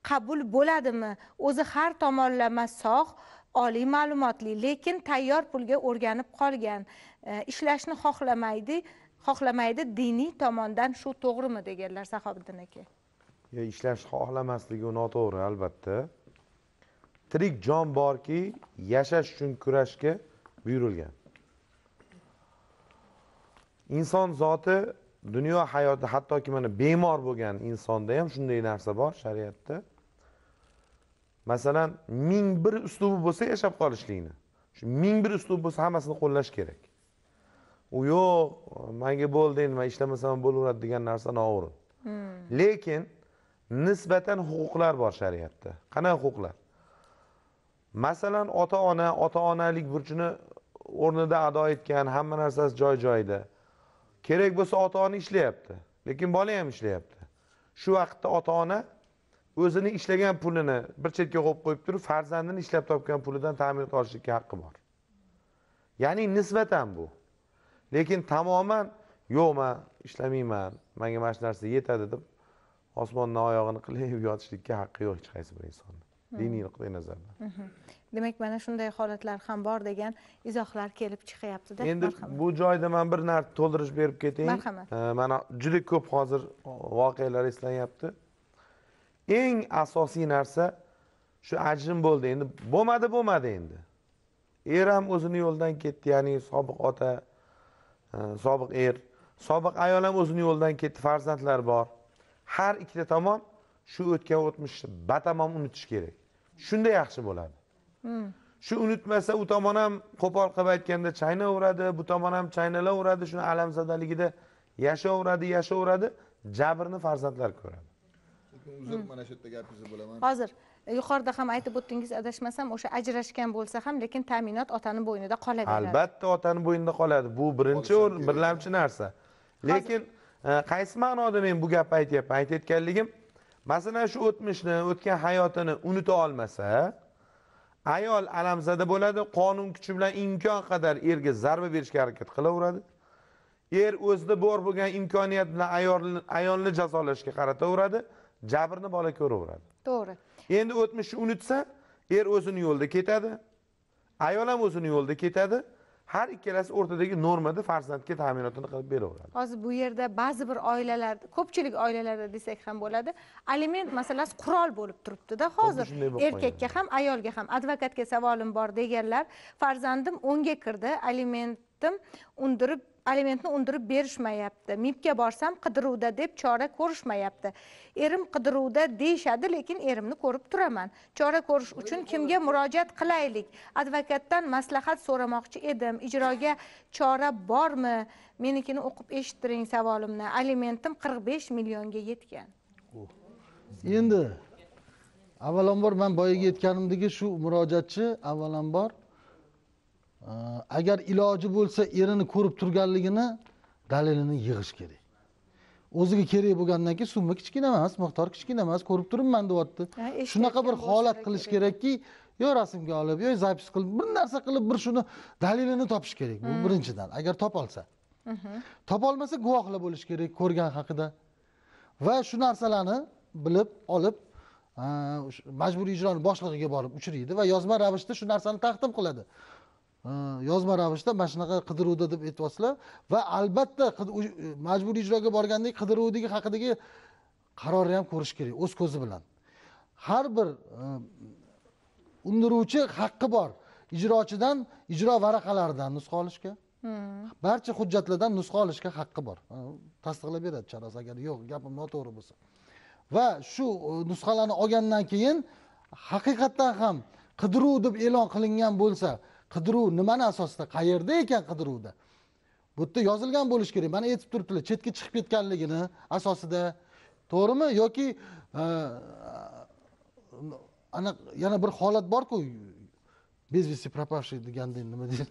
Speaker 1: qabul bo'ladimi o'zi har tomonlama sog' oliy ma'lumotli lekin tayyor pulga o'rganib qolgan e, ishlashni xohlamaydi xohlamaydi diniy tomondan shu to'g'rimi deganlar sahobiddin aka
Speaker 4: yo'q ishlash xohlamasligi noto'g'ri albatta tirik jon borki yashash uchun kurashga buyurilgan inson zoti dunyo hayoti hattoki mana bemor bo'lgan insonda ham shunday narsa bor shariatda masalan ming bir uslubi bo'lsa yashab qolishlikni shu ming bir uslub bo'lsa hammasini qo'llash kerak u yo'q manga bo'ldi endi man ishlamasam bo'laveradi degan narsa noo'rin hmm. lekin nisbatan huquqlar bor shariatda qanaqa huquqlar masalan ota ona ota onalik burchini o'rnida ado etgan hamma narsasi joy joyida kerak bo'lsa ota ona ishlayapti lekin bola ham ishlayapti shu vaqtda ota ona o'zini ishlagan pulini bir chetga qo'yib qo'yib turib farzandini ishlab topgan pulidan ta'minot olishlikka haqqi bor ya'ni nisbatan bu lekin tamoman yo'q man ishlamayman manga mana shu narsa yetadi deb osmondan oyog'ini qilib yotishlikka haqqi yo'q hech qaysi bir insonni hmm. diniy nuqtai
Speaker 1: nazardan demak mana shunday holatlar ham bor degan izohlar kelib chiqyaptida endi
Speaker 4: bu joyda man bir narsa to'ldirish berib ketayin marhamat mana juda ko'p hozir voqealar eslanyapti eng asosiy narsa shu ajrim bo'ldi endi bo'lmadi bo'lmadi endi er ham o'zini yo'lidan ketdi ya'ni sobiq ota e, sobiq er sobiq ayol ham o'zini yo'lidan ketdi farzandlar bor har ikkita tomon shu o'tgan o'tmishni batamom unutish kerak shunda yaxshi bo'ladi hmm. shu unutmasa u tomon ham qo'pol qilib aytganda chaynayveradi bu tomon ham chaynalaveradi shuni alamzadaligida yashayveradi yashayveradi jabrni farzandlar ko'radi
Speaker 7: uzr mana shu yerda gapingizni bo'laman
Speaker 4: hozir
Speaker 1: yuqorida ham aytib o'tdingiz adashmasam o'sha ajrashgan bo'lsa ham lekin ta'minot otani bo'ynida qolaveradi albatta
Speaker 4: otani bo'ynida qoladi bu birinchi o'rin birlamchi narsa lekin e, qaysi ma'noda men bu gapni aytyapman aytayotganligim masalan shu o'tmishni o'tgan hayotini unuta olmasa ayol alamzada bo'ladi qonun kuchi bilan imkon qadar erga zarba berishga harakat qilaveradi er o'zida bor bo'lgan imkoniyat bilan ayolni jazolashga qarataveradi jabrni bola ko'raveradi
Speaker 9: to'g'ri
Speaker 4: endi o'tmishni unutsa er o'zini yo'lida ketadi ayol ham o'zini yo'lida ketadi har ikkalasi o'rtadagi normada farzandga ta'minotini qilib beraveradi
Speaker 1: hozir bu yerda ba'zi bir oilalarda ko'pchilik oilalarda desak ham bo'ladi aliment masalasi qurol bo'lib turibdida hozir erkakka ham ayolga ham advokatga savolim bor deganlar farzandim o'nga kirdi alimentim undirib alimentni undirib berishmayapti mibga borsam qidiruvda deb chora ko'rishmayapti erim qidiruvda deyishadi lekin erimni ko'rib turaman chora ko'rish uchun kimga murojaat qilaylik advokatdan maslahat so'ramoqchi edim ijroga chora bormi menikini o'qib eshittiring savolimni alimentim qirq besh millionga yetgan oh.
Speaker 3: endi avvalambor man boyagi aytganimdek shu murojaatchi avvalambor agar iloji bo'lsa erini ko'rib turganligini dalilini yig'ish kerak o'ziga kerak bo'lgandan keyin summa kichkina emas miqdor kichkina emas ko'rib turibman deyapti shunaqa bir holat qilish kerakki yo rasmga olib yo zapis qilib bir narsa qilib bir shuni dalilini topish kerak bu hmm. birinchidan agar topolsa mhm. topolmasa guvohlar bo'lishi kerak ko'rgan haqida va shu narsalarni bilib olib majburiy ijroni boshlig'iga borib uchraydi va yozma ravishda shu narsani taqdim qiladi yozma ravishda mana shunaqa qidiruvda deb aytyapsizlar va albatta e, majburiy ijroga borgandek qidiruvdagi haqidagi qarorni ham ko'rish kerak o'z ko'zi bilan har bir e, undiruvchi haqqi bor ijrochidan ijro varaqalaridan nusxa olishga barcha hujjatlardan nusxa olishga haqqi bor tasdiqlab beradi charasi agar yo'q gapim noto'g'ri bo'lsa va shu e, nusxalarni olgandan keyin haqiqatdan ham qidiruv deb e'lon qilingan bo'lsa qidiruv nimani asosida qayerda ekan qidiruvda bu yerda yozilgan bo'lishi kerak mana aytib turibdilar chetga chiqib ketganligini asosida to'g'rimi yoki e, ana yana bir holat borku без вести пропавший deganda nima deydi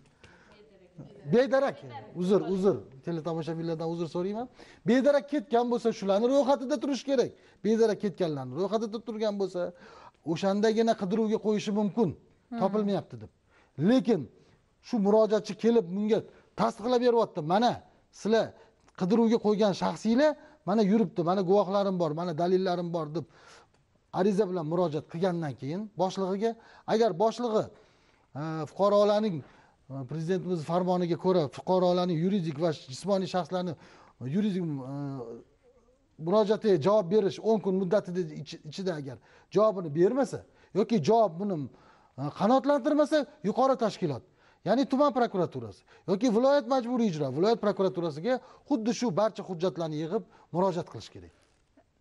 Speaker 3: bedarak uzr uzr teletomoshabinlardan uzr so'rayman bedarak ketgan bo'lsa shularni ro'yxatida turishi kerak bedarak ketganlarni ro'yxatida turgan bo'lsa o'shandagina qidiruvga qo'yishi mumkin hmm. topilmayapti deb lekin shu murojaatchi kelib bunga tasdiqlab beryapti mana sizlar qidiruvga qo'ygan shaxsinglar mana yuribdi mana guvohlarim bor mana dalillarim bor deb ariza bilan murojaat qilgandan keyin boshlig'iga agar boshlig'i e, fuqarolarning e, prezidentimiz farmoniga ko'ra fuqarolarning yuridik va jismoniy shaxslarni e, yuridik murojaatiga javob berish o'n kun muddatida ichida agar javobini bermasa yoki javob buni qanoatlantirmasa yuqori tashkilot ya'ni tuman prokuraturasi yoki viloyat majburiy ijro viloyat prokuraturasiga xuddi shu barcha hujjatlarni yig'ib murojaat qilish kerak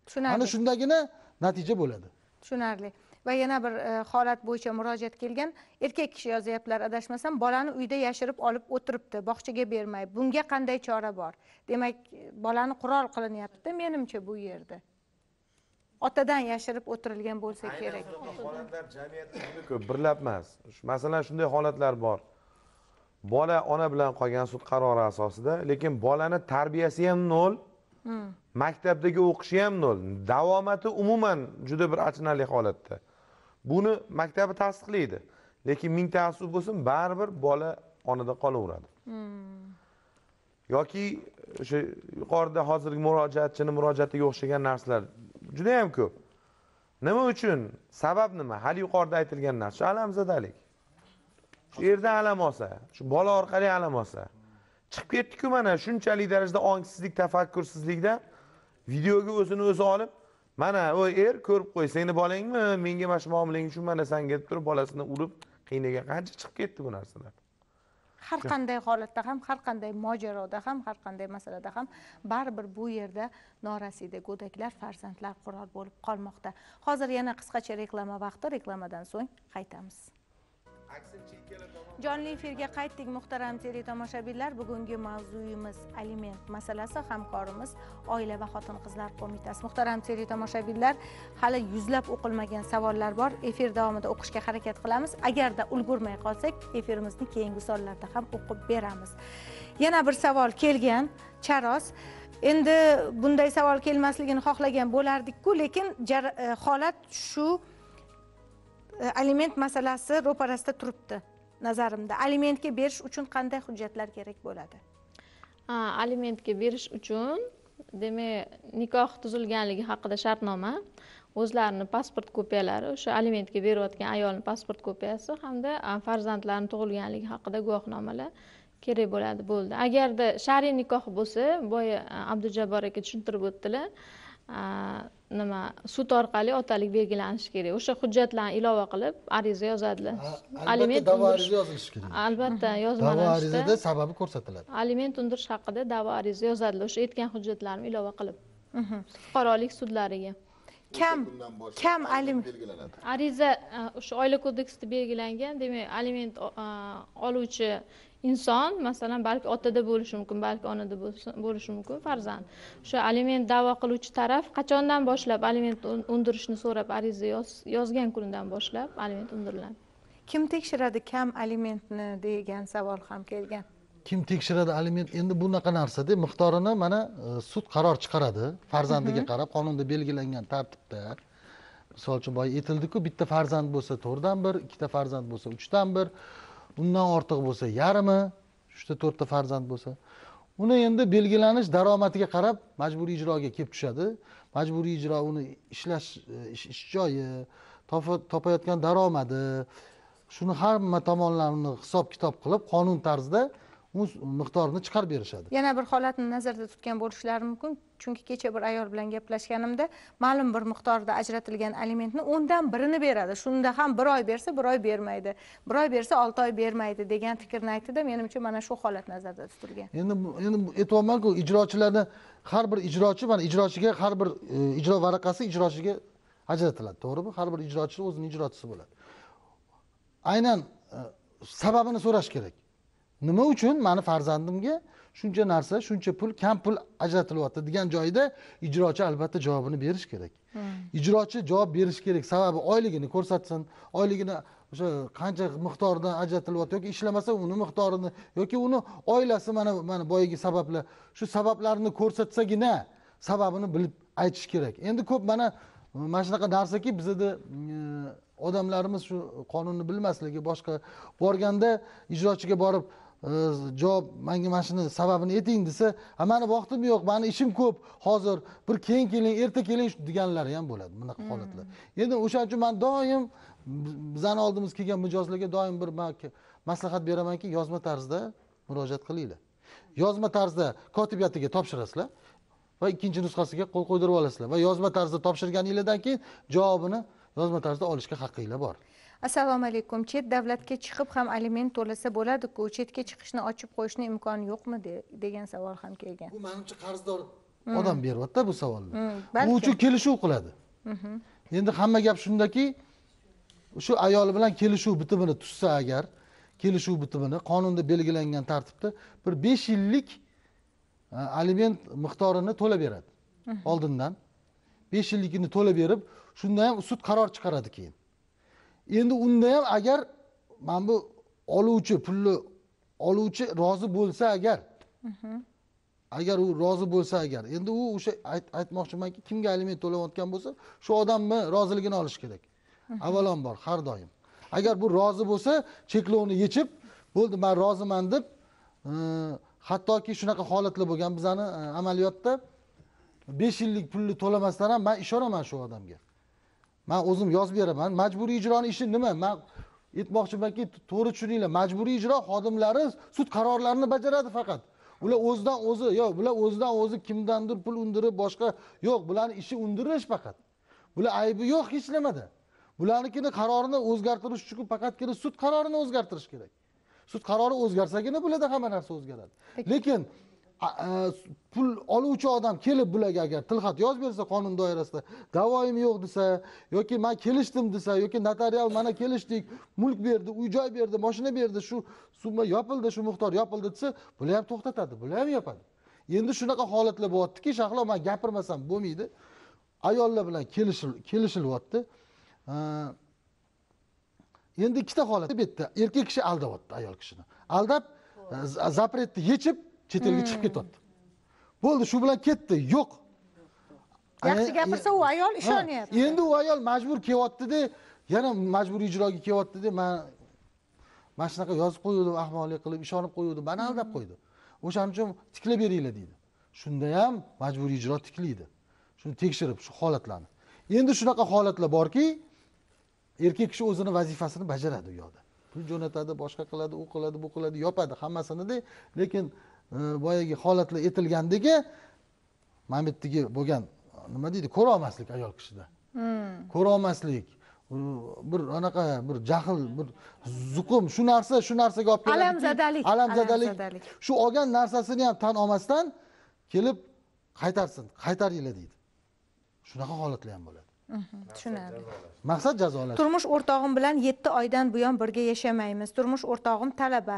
Speaker 3: tushunarli ana shundagina natija bo'ladi
Speaker 1: tushunarli va yana bir e, holat bo'yicha murojaat kelgan erkak kishi yozyaptilar adashmasam bolani uyda yashirib olib o'tiribdi bog'chaga bermay bunga qanday chora bor demak bolani qurol qilinyapti menimcha bu yerda otadan yashirib o'tirilgan bo'lsa kerak
Speaker 4: holatlar jamiyatda birlab emas masalan shunday holatlar bor bola ona bilan qolgan sud qarori asosida lekin bolani tarbiyasi ham nol hmm. maktabdagi o'qishi ham nol davomati umuman juda bir achinarli holatda buni maktabi tasdiqlaydi lekin ming taassub bo'lsin baribir bola onada qolaveradi hmm. yoki o'sha yuqorida hozirgi murojaatchini murojaatiga o'xshagan narsalar juda yam ko'p nima uchun sabab nima hali yuqorida aytilgan narsa shu alamzadalik shu erdan alam olsa shu bola orqali alam olsa chiqib ketdiku mana shunchalik darajada ongsizlik tafakkursizlikda videoga o'zini o'zi olib mana voy er ko'rib qo'y seni bolangmi menga mana shu mana sanga deb turib bolasini urib qiynagan qancha chiqib ketdi bu narsalar
Speaker 1: har qanday holatda ham har qanday mojaroda ham har qanday masalada ham baribir bu yerda norasida go'daklar farzandlar qurol bo'lib qolmoqda hozir yana qisqacha reklama vaqti reklamadan so'ng qaytamiz
Speaker 4: aksincha ikkala
Speaker 1: jonli efirga qaytdik muhtaram teletomoshabinlar bugungi mavzuyimiz aliment masalasi hamkorimiz oila va xotin qizlar qo'mitasi muhtaram teletomoshabinlar hali yuzlab o'qilmagan savollar bor efir davomida o'qishga harakat qilamiz agarda ulgurmay qolsak efirimizni keyingi sonlarda ham o'qib beramiz yana bir savol kelgan charos endi bunday savol kelmasligini xohlagan bo'lardikku lekin e, holat shu e, aliment masalasi ro'parasida turibdi nazarimda alimentga berish uchun qanday hujjatlar kerak bo'ladi alimentga berish
Speaker 2: uchun demak nikoh tuzilganligi haqida shartnoma o'zlarini pasport kopiyalari o'sha alimentga berayotgan ayolni pasport kopiyasi hamda farzandlarni tug'ilganligi haqida guvohnomalar kerak bo'ladi bo'ldi agarda shar'iy nikoh bo'lsa boya abdujabbor aka tushuntirib o'tdilar nima sud orqali otalik belgilanishi kerak o'sha hujjatlarni ilova qilib ariza yozadilar aliment da'vo ariza yozilishi kerak albatta yozma arizada
Speaker 3: sababi ko'rsatiladi
Speaker 2: aliment undirish haqida da'vo ariza yozadilar o'sha aytgan hujjatlarni ilova qilib fuqarolik sudlariga kam kam aliment ariza e, o'sha oila kodeksida belgilangan demak aliment e, oluvchi inson masalan balki otada bo'lishi mumkin balki onada bo'lishi mumkin farzand o'sha aliment da'vo qiluvchi taraf qachondan boshlab aliment undirishni so'rab
Speaker 1: ariza yozgan kunidan boshlab aliment undiriladi kim tekshiradi kam alimentni degan savol ham kelgan
Speaker 3: kim tekshiradi aliment endi bunaqa narsada miqdorini mana e, sud qaror chiqaradi farzandiga qarab qonunda belgilangan tartibda misol uchun boya aytildiku bitta farzand bo'lsa to'rtdan bir ikkita farzand bo'lsa uchdan bir undan ortiq bo'lsa yarmi uchta to'rtta farzand bo'lsa uni endi belgilanish daromadiga qarab majburiy ijroga kelib tushadi majburiy ijro uni ishlash e, ish joyi topayotgan daromadi shuni hamma tomonlarini hisob kitob qilib qonun tarzida muz miqdorini chiqarib berishadi
Speaker 1: yana bir holatni nazarda tutgan bo'lishlari mumkin chunki kecha bir ayol bilan gaplashganimda ma'lum bir miqdorda ajratilgan alimentni o'ndan birini beradi shunda ham bir oy bersa bir oy bermaydi bir oy bersa olti oy bermaydi degan fikrni aytdida menimcha mana shu holat nazarda tutilgan
Speaker 3: endi endi aytyapmanku ijrochilarni har bir ijrochi mana ijrochiga har bir e, ijro varaqasi ijrochiga ajratiladi to'g'rimi har bir ijrochi o'zini ijrochisi bo'ladi aynan e, sababini so'rash kerak nima uchun mani farzandimga shuncha narsa shuncha pul kam pul ajratilyapti degan joyda ijrochi albatta javobini berishi kerak hmm. ijrochi javob berishi kerak sababi oyligini ko'rsatsin oyligini o'sha qancha miqdoridan ajratilyapti yoki ishlamasa uni miqdorini yoki uni oilasi mana mana boyagi sabablar shu sabablarni ko'rsatsagina sababini bilib aytish kerak endi ko'p mana mana shunaqa narsaki bizada mm, odamlarimiz shu qonunni bilmasligi boshqa borganda ijrochiga borib Э, javob manga mana shuni sababini ayting desa a mani vaqtim yo'q mani ishim ko'p hozir bir keyin keling erta keling deganlari ham bo'ladi bunaqa hmm. holatlar endi o'shaning uchun man doim bizani oldimizga kelgan mijozlarga doim bir maslahat beramanki yozma tarzda murojaat qilinglar yozma tarzda kotibiyatiga topshirasizlar va ikkinchi nusxasiga qo'l qo'ydirib olasizlar va yozma tarzda topshirganinglardan keyin javobini yozma tarzda olishga haqqinglar bor
Speaker 1: assalomu alaykum chet davlatga chiqib ham aliment to'lasa bo'ladiku chetga chiqishni ochib qo'yishni imkoni yo'qmi degan savol ham kelgan bu manimcha qarzdor mm. odam
Speaker 3: beryaptida bu savolni
Speaker 1: mm, bu uchun
Speaker 3: kelishuv qiladi
Speaker 1: mm-hmm.
Speaker 3: endi hamma gap shundaki shu ayoli bilan kelishuv bitimini tuzsa agar kelishuv bitimini qonunda belgilangan tartibda bir besh yillik e, aliment miqdorini to'lab beradi mm-hmm. oldindan besh yilligini to'lab berib shunda ham sud qaror chiqaradi keyin endi unda ham agar mana bu oluvchi pulni oluvchi rozi bo'lsa agar agar u rozi bo'lsa agar endi u o'sha aytmoqchimanki kimga aliment to'layotgan bo'lsa shu odamni roziligini olish kerak avvalambor har doim agar bu rozi bo'lsa cheklovni yechib bo'ldi man roziman deb e, hattoki shunaqa holatlar bo'lgan bizani e, amaliyotda besh yillik pulni to'lamasdan ham man ishonaman shu odamga man o'zim yozib beraman majburiy ijroni ishi nima man aytmoqchimanki to'g'ri tushuninglar majburiy ijro xodimlari sud qarorlarini bajaradi faqat ular o'zidan o'zi yo'q bular o'zidan o'zi kimdandir pul undirib boshqa yo'q bularni ishi undirish faqat bular aybi yo'q hech nimada bularnikini qarorini o'zgartirish uchun faqatgina sud qarorini o'zgartirish kerak sud qarori o'zgarsagina bularda hamma narsa o'zgaradi lekin pul oluvchi odam kelib bularga agar tilxat yozib bersa qonun doirasida davoim yo'q desa yoki man kelishdim desa yoki notarial mana kelishdik mulk berdi uy joy berdi moshina berdi shu summa yopildi shu miqdor yopildi desa bular ham to'xtatadi bular ham yopadi endi shunaqa holatlar bo'lyaptiki shahlo man gapirmasam bo'lmaydi ayollar bilan kelishilyapti endi ikkita holat bu yerda erkak kishi aldayapti ayol kishini aldab zapretni yechib chet elga hmm. chiqib ketyapti bo'ldi shu bilan ketdi yo'q
Speaker 1: yaxshi gapirsa u e, ayol ishonyapti
Speaker 3: endi u ayol majbur kelyaptida yana majburiy ijroga kelyaptida man mana shunaqa yozib qo'yuvdim ahmoqlik qilib ishonib qo'yuvdim mani aldab hmm. qo'ydi o'shaning uchun tiklab beringlar deydi shunda ham majburiy ijro tiklaydi shuni tekshirib shu holatlarni endi shunaqa holatlar borki erkak kishi o'zini vazifasini bajaradi u yoqda pul jo'natadi boshqa qiladi u qiladi bu qiladi yopadi hammasinida lekin Э, boyagi holatlar aytilgandagi mana bu yerdagi bo'lgan nima deydi ko'rolmaslik ayol kishida hmm. ko'rolmaslik bir anaqa bir jahl bir zuqum shu narsa shu narsaga olib keladi alamzadalik alamzadalik shu olgan narsasini ham tan olmasdan kelib qaytarsin qaytaringlar deydi shunaqa holatlar ham bo'ladi
Speaker 1: tushunarli mhm,
Speaker 3: maqsad jazolash turmush
Speaker 1: o'rtog'im bilan yetti oydan buyon birga yashamaymiz turmush o'rtog'im talaba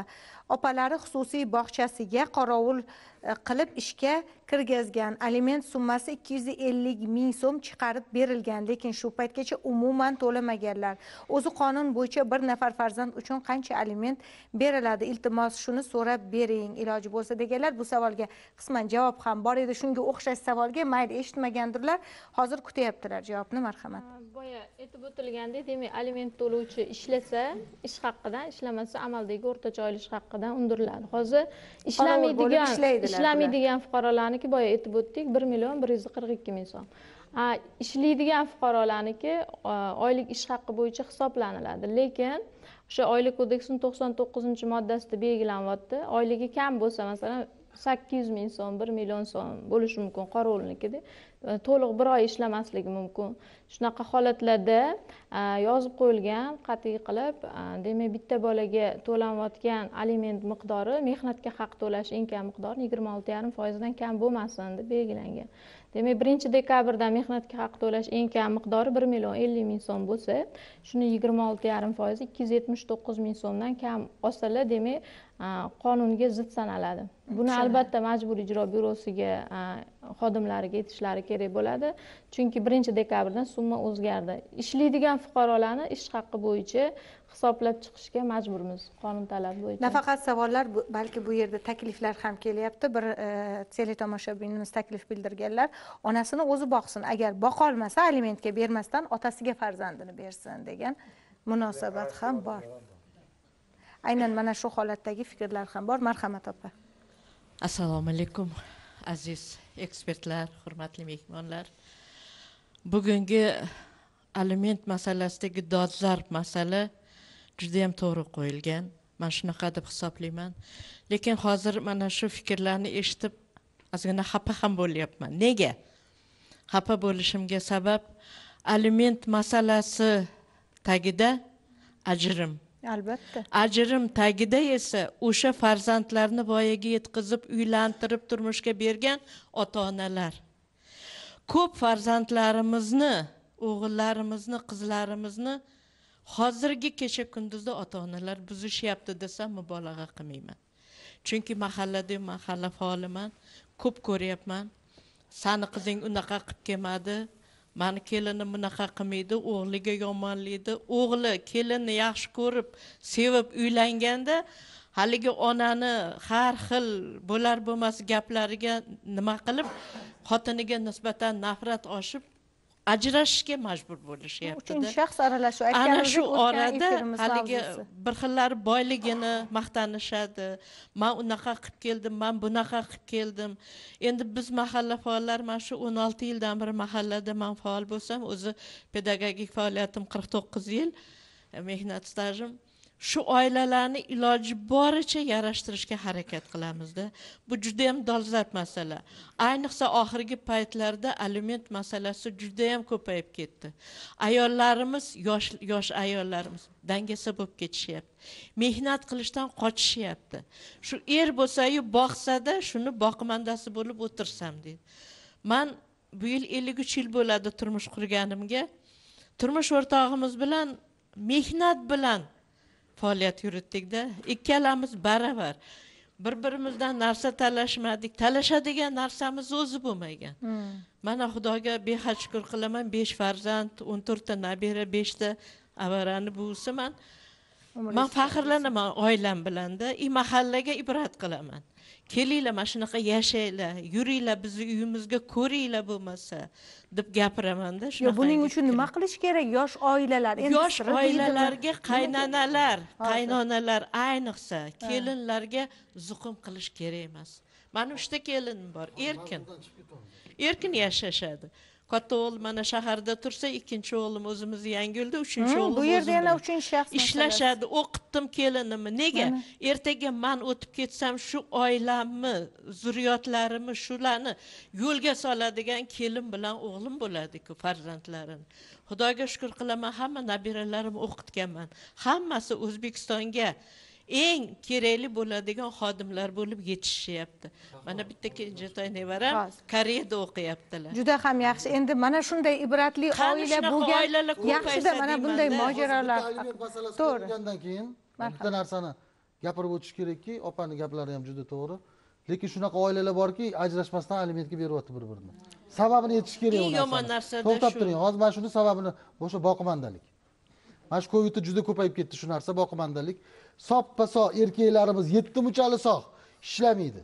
Speaker 1: opalari xususiy bog'chasiga qorovul e, qilib ishga kirgazgan aliment summasi 250 ming so'm chiqarib berilgan lekin shu paytgacha umuman to'lamaganlar o'zi qonun bo'yicha bir nafar farzand uchun qancha aliment beriladi iltimos shuni so'rab bering iloji bo'lsa deganlar bu savolga qisman javob ham bor edi shunga o'xshash savolga mayli eshitmagandirlar hozir kutyaptilar javobni marhamat
Speaker 2: boya aytib o'tilgandek demak aliment to'lovchi ishlasa ish haqqidan ishlamasa amaldagi o'rtacha oylik haqqidan undiriladi hozir ishlamaydigan ishlamaydigan fuqarolarniki boya aytib o'tdik bir million bir yuz qirq ikki ming so'm ishlaydigan fuqarolarniki oylik ish haqqi bo'yicha hisoblaniladi lekin o'sha oylik kodeksini to'qson to'qqizinchi moddasida belgilanyapti oyligi kam bo'lsa masalan sakkiz yuz ming so'm bir million so'm bo'lishi mumkin qorovulnikida E, to'liq bir oy ishlamasligi mumkin shunaqa holatlarda e, yozib qo'yilgan qat'iy qilib e, demak bitta bolaga to'lanayotgan aliment miqdori mehnatga haq to'lash eng kam miqdori yigirma olti yarim foizdan kam bo'lmasin deb belgilangan demak birinchi dekabrdan mehnatga haq to'lash eng kam miqdori bir million ellik ming so'm bo'lsa shuni yigirma olti yarim foizi ikki yuz yetmish to'qqiz ming so'mdan kam olsalar demak qonunga zid sanaladi buni albatta majburiy ijro byurosiga xodimlariga aytishlari kerak bo'ladi chunki birinchi dekabrdan summa o'zgardi
Speaker 1: ishlaydigan fuqarolarni ish haqqi bo'yicha hisoblab chiqishga majburmiz qonun talabi bo'yicha nafaqat savollar balki bu yerda takliflar ham kelyapti bir teletomoshabinimiz e, taklif bildirganlar onasini o'zi boqsin agar boqolmasa alimentga bermasdan otasiga farzandini bersin degan munosabat ham bor aynan mana shu
Speaker 8: holatdagi fikrlar ham bor marhamat opa assalomu alaykum aziz ekspertlar hurmatli mehmonlar bugungi aliment masalasidagi dolzarb masala juda yam to'g'ri qo'yilgan man shunaqa deb hisoblayman lekin hozir mana shu fikrlarni eshitib ozgina xafa ham bo'lyapman nega xafa bo'lishimga sabab aliment masalasi tagida ajrim albatta ajrim tagida esa o'sha farzandlarni voyaga yetkazib uylantirib turmushga bergan ota onalar ko'p farzandlarimizni o'g'illarimizni qizlarimizni hozirgi kecha kunduzda ota onalar buzishyapti desam mubolag'a qilmayman chunki mahallada mahalla faoliman ko'p ko'ryapman sani qizing unaqa qilib kelmadi mani kelinim bunaqa qilmaydi o'g'liga yomonlaydi o'g'li kelinni yaxshi ko'rib sevib uylanganda haligi onani har xil bo'lar bo'lmas gaplariga nima qilib xotiniga nisbatan nafrat oshib ajrashishga majbur bo'lishyaptida uchinchi
Speaker 1: shaxs aralashuv ana shu orada haligi
Speaker 8: bir xillari boyligini maqtanishadi man unaqa qilib keldim man bunaqa qilib keldim endi biz mahalla faollari mana shu o'n olti yildan beri mahallada man faol bo'lsam o'zi pedagogik faoliyatim qirq to'qqiz yil mehnat stajim shu oilalarni iloji boricha yarashtirishga harakat qilamizda bu juda yam dolzarb masala ayniqsa oxirgi paytlarda aliment masalasi juda yam ko'payib ketdi ayollarimiz yosh yosh ayollarimiz dangasa bo'lib ketishyapti mehnat qilishdan qochishyapti shu er bo'lsayu boqsada shuni boqimandasi bo'lib o'tirsam deydi man bu yil ellik uch yil bo'ladi turmush qurganimga turmush o'rtog'imiz bilan mehnat bilan faoliyat yuritdikda ikkalamiz baravar bir birimizdan narsa talashmadik talashadigan narsamiz o'zi bo'lmagan hmm. mana xudoga behad shukur qilaman besh farzand o'n to'rtta nabira beshta avarani buvisiman man faxrlanaman oilam bilanda и e, mahallaga ibrat qilaman kelinglar mana shunaqa yashanglar yuringlar bizni uyimizga ko'ringlar bo'lmasa deb gapiramanda shunaqa buning
Speaker 1: uchun nima qilish kerak yosh oilalar endi yosh oilalarga qaynonalar
Speaker 8: qaynonalar ayniqsa kelinlarga zuqum qilish kerak emas mani uchta kelinim bor erkin erkin yashashadi katta o'g'lim mana shaharda tursa ikkinchi o'g'lim o'zimizni yangiyo'lda uchinchi hmm, o'g'lim bu yerda yana uchinchi shaxs ishlashadi o'qitdim kelinimni nega ertaga man o'tib ketsam shu oilamni zurriyotlarimni shularni yo'lga soladigan kelin bilan o'g'lim bo'ladiku farzandlarini xudoga shukur qilaman hamma nabiralarimni o'qitganman hammasi o'zbekistonga eng kerakli bo'ladigan xodimlar bo'lib yetishishyapti mana bitta kenjatoy nevaram koreyada o'qiyaptilar
Speaker 1: juda ham yaxshi endi mana shunday ibratli oila bo'lgan yaxshida mana bunday mojarolar
Speaker 3: to'g'ri keyin bitta narsani gapirib o'tish kerakki opani gaplari ham juda to'g'ri lekin shunaqa oilalar borki ajrashmasdan alimentga beryapti bir birini sababini aytish kerak eng yomon narsa to'xtab turing hozir mana shuni sababini o'sha boqimandalik mana shu kovidda juda ko'payib ketdi shu narsa boqimandalik soppa sog' erkaklarimiz yetti muchali sog' ishlamaydi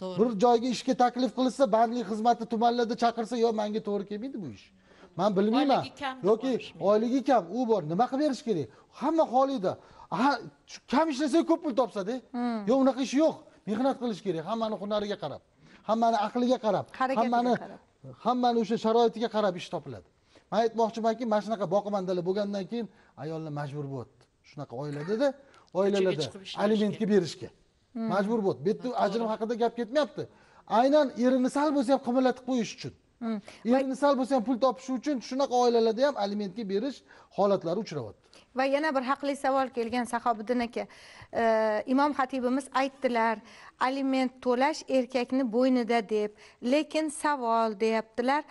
Speaker 3: to'g'ri bir joyga ishga taklif qilishsa bandlik xizmati tumanlarda chaqirsa yo manga to'g'ri kelmaydi bu ish man bilmayman yoki oyligi kam u bor nima qilib berish kerak hamma holida kam ishlasa ko'p pul topsada hmm. yo'q unaqa ish yo'q mehnat qilish kerak hammani hunariga qarab hammani aqliga qarab hammani hammani o'sha sharoitiga qarab ish topiladi man aytmoqchimanki mana shunaqa boqimandalar bo'lgandan keyin ayollar majbur bo'lyapti shunaqa oiladada oilalarda alimentga berishga hmm. majbur bo'ldi bu yerda ajrim haqida gap ketmayapti aynan erini sal bo'lsa ham qimirlatib qo'yish uchun hmm. erini sal bo'lsa ham pul topish uchun shunaqa oilalarda ham alimentga berish holatlari uchrayapti
Speaker 1: va yana bir haqli savol kelgan sahobiddin aka imom xatibimiz aytdilar aliment to'lash erkakni bo'ynida deb lekin savol deyaptilar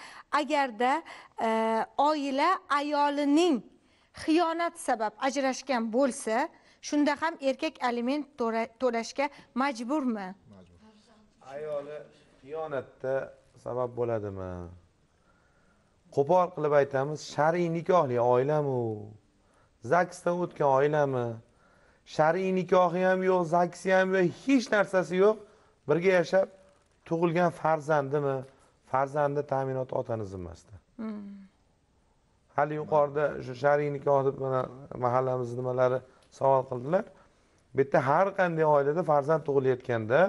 Speaker 1: agarda e, oila ayolining xiyonat sabab ajrashgan bo'lsa shunda ham erkak aliment to'lashga majburmi
Speaker 4: ayoli xiyonatda sabab bo'ladimi qo'pol qilib aytamiz shar'iy nikohli oilami u zagsdan o'tgan oilami shar'iy nikohi ham yo'q zagsi ham yo'q hech narsasi yo'q birga yashab tug'ilgan farzandimi farzandi ta'minoti otani zimmasida hmm. hali yuqorida shu shar'iy nikoh deb mana mahallamiz nimalari savol qildilar bu yerda har qanday oilada farzand tug'ilayotganda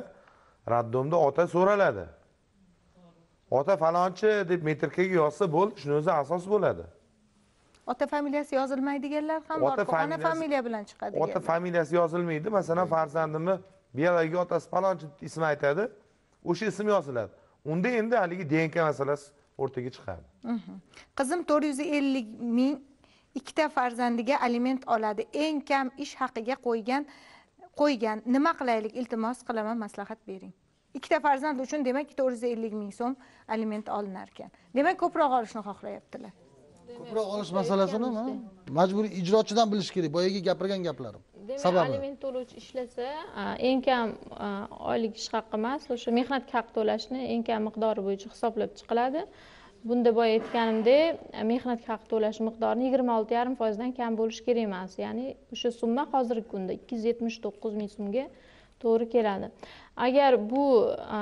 Speaker 4: роддомda ota so'raladi ota falonchi deb metrikaga yozsa bo'ldi shuni o'zi asos bo'ladi
Speaker 1: ota familiyasi yozilmaydiganlar ham bor ana familiya bilan chiqadi ota
Speaker 4: familiyasi yozilmaydi masalan farzandimni biologik otasi falonchi ismini aytadi o'sha ism yoziladi unda endi haligi dnk masalasi o'rtaga chiqadi
Speaker 1: mhm. qizim to'rt yuz ellik ming ikkita farzandiga aliment oladi eng kam ish haqiga qo'ygan qo'ygan nima qilaylik iltimos qilaman maslahat bering ikkita farzand uchun demak to'rt yuz ellik ming so'm aliment olinar ekan demak ko'proq olishni xohlayaptilar
Speaker 3: ko'proq olish masalasini majburiy ijrochidan bilish kerak boyagi gapirgan gaplarim
Speaker 1: sababi aliment to'lovchi ishlasa
Speaker 2: eng kam oylik ish haqi emas o'sha mehnat haqi to'lashni eng kam miqdori bo'yicha hisoblab chiqiladi bunda boya aytganimdek mehnat haqi to'lash miqdorini yigirma olti yarim foizdan kam bo'lishi kerak emas ya'ni o'sha summa hozirgi kunda ikki yuz yetmish to'qqiz ming so'mga to'g'ri keladi agar bu e,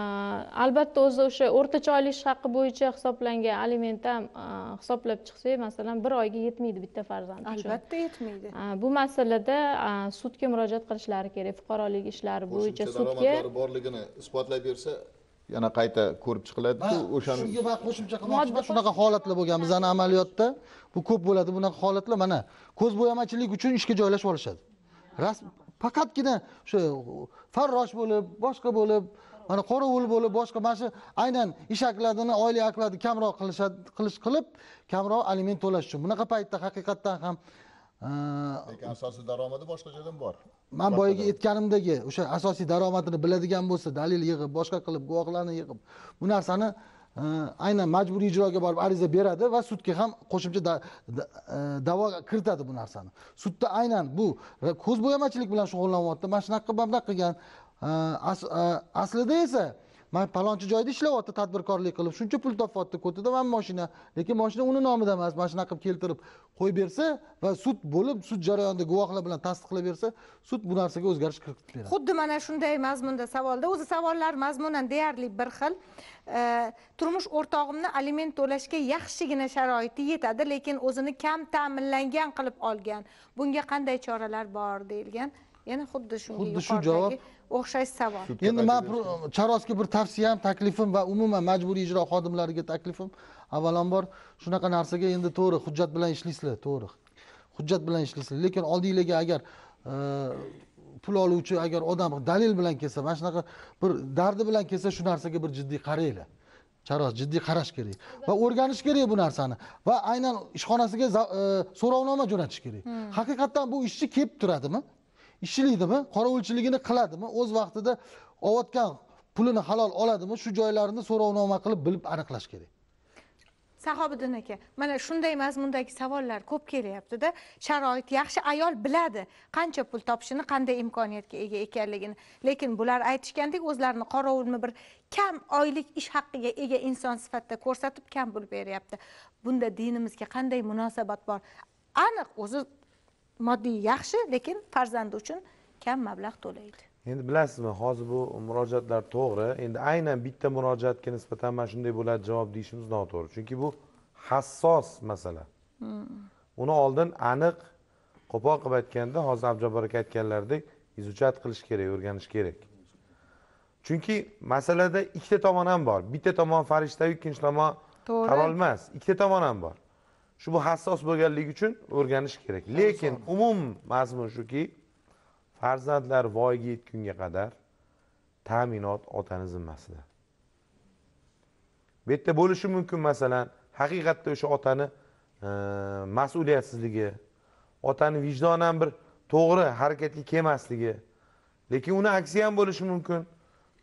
Speaker 2: albatta o'zi o'sha o'rtacha oylik ish haqi bo'yicha hisoblangan aliment ham e, hisoblab chiqsak masalan bir oyga yetmaydi bitta
Speaker 7: farzand uchun albatta
Speaker 1: yetmaydi
Speaker 2: e, bu masalada sudga murojaat qilishlari kerak fuqarolik ishlari bo'yicha
Speaker 7: sudga borligini isbotlab bersa yana qayta ko'rib chiqiladiku o'shani shunga
Speaker 3: man qo'shimcha qilmoqchiman shunaqa holatlar bo'lgan bizani amaliyotda bu ko'p bo'ladi bunaqa holatlar mana ko'z bo'yamachilik uchun ishga joylashib olishadi rasm faqatgina o'sha farrosh bo'lib boshqa bo'lib mana qorovul bo'lib boshqa mana shu aynan ish haqlarini oylik haqlarni kamroq qilishadi qilish qilib kamroq aliment to'lash uchun bunaqa paytda haqiqatdan ham lekin
Speaker 7: asosiy daromadi boshqa joydan bor man boyagi
Speaker 3: aytganimdagi o'sha asosiy daromadini biladigan bo'lsa dalil yig'ib boshqa qilib guvohlarni yig'ib bu narsani aynan majburiy ijroga borib ariza beradi va sudga ham qo'shimcha e, da'vo kiritadi bu narsani sudda aynan bu ko'zbo'yamachilik bilan shug'ullanyapti mana shunaqa qilib mana bunaqa qilgan e, aslida esa man palonchi joyda ishlayapti tadbirkorlik qilib shuncha pul topyapti ko'tida mana mashina lekin mashina uni nomida emas mana shunaqa qilib keltirib qo'yib bersa va sud bo'lib sud jarayonida guvohlar bilan tasdiqlab bersa sud bu narsaga o'zgarish kiritib beradi
Speaker 1: xuddi mana shunday mazmunda savolda o'zi savollar mazmunan deyarli bir xil turmush o'rtog'imni aliment to'lashga yaxshigina sharoiti yetadi lekin o'zini kam ta'minlangan qilib olgan bunga qanday choralar bor deyilgan yana xuddi shunga xuddi shu javob o'xshash savol endi man
Speaker 3: charosga bir tavsiyam taklifim va umuman majburiy ijro xodimlariga taklifim avvalambor shunaqa narsaga endi to'g'ri hujjat bilan ishlaysizlar to'g'ri hujjat bilan ishlaysizlar lekin oldinglarga agar e, pul oluvchi agar odam dalil bilan kelsa mana shunaqa bir dardi bilan kelsa shu narsaga bir jiddiy qaranglar charos jiddiy qarash kerak va o'rganish kerak bu narsani va aynan ishxonasiga e, so'rovnoma jo'natish kerak hmm. haqiqatdan bu ishchi kelib turadimi ishlaydimi qorovulchiligini qiladimi o'z vaqtida olayotgan pulini halol oladimi shu joylarini so'rovnoma qilib bilib aniqlash kerak
Speaker 1: sahobiddin aka mana shunday mazmundagi savollar ko'p kelyaptida sharoit yaxshi ayol biladi qancha pul topishini qanday imkoniyatga ega ekanligini lekin bular aytishgandek o'zlarini qorovulni bir kam oylik ish haqqiga ega inson sifatida ko'rsatib kam pul beryapti bunda dinimizga qanday munosabat bor aniq o'zi moddiy yaxshi lekin farzandi uchun kam mablag' to'laydi
Speaker 4: endi bilasizmi hozir bu murojaatlar to'g'ri endi aynan bitta murojaatga nisbatan mana shunday bo'ladi javob deyishimiz noto'g'ri chunki bu hassos masala hmm. uni oldin aniq qo'pol qilib aytganda hozir abjobar aka aytganlaridek izuchat qilish kerak o'rganish kerak chunki masalada ikkita tomon ham bor bitta tomon farishtayu ikkinchi tomon qarolmas ikkita tomon ham bor shu bu hassos bo'lganligi uchun o'rganish kerak lekin umum mazmun shuki farzandlar voyaga yetgunga qadar ta'minot otani zimmasida bu yerda bo'lishi mumkin masalan haqiqatda o'sha otani e, mas'uliyatsizligi otani vijdonan bir to'g'ri harakatga kelmasligi lekin uni aksi ham bo'lishi mumkin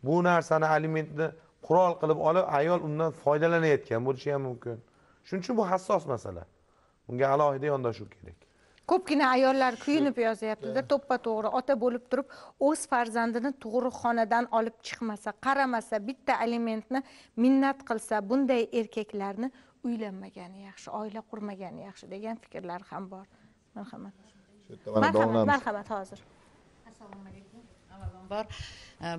Speaker 4: bu narsani alimentni qurol qilib olib ayol undan foydalanayotgan bo'lishi ham mumkin shuning uchun bu hassos masala bunga alohida yondashuv kerak
Speaker 1: ko'pgina ayollar kuyinib yozyaptida to'ppa to'g'ri ota bo'lib turib o'z farzandini tug'ruqxonadan olib chiqmasa qaramasa bitta alimentni minnat qilsa bunday erkaklarni uylanmagani yaxshi oila qurmagani yaxshi degan fikrlar ham bor marhamat marhamat marhamat hozir
Speaker 10: assalomu alaykum avvalambor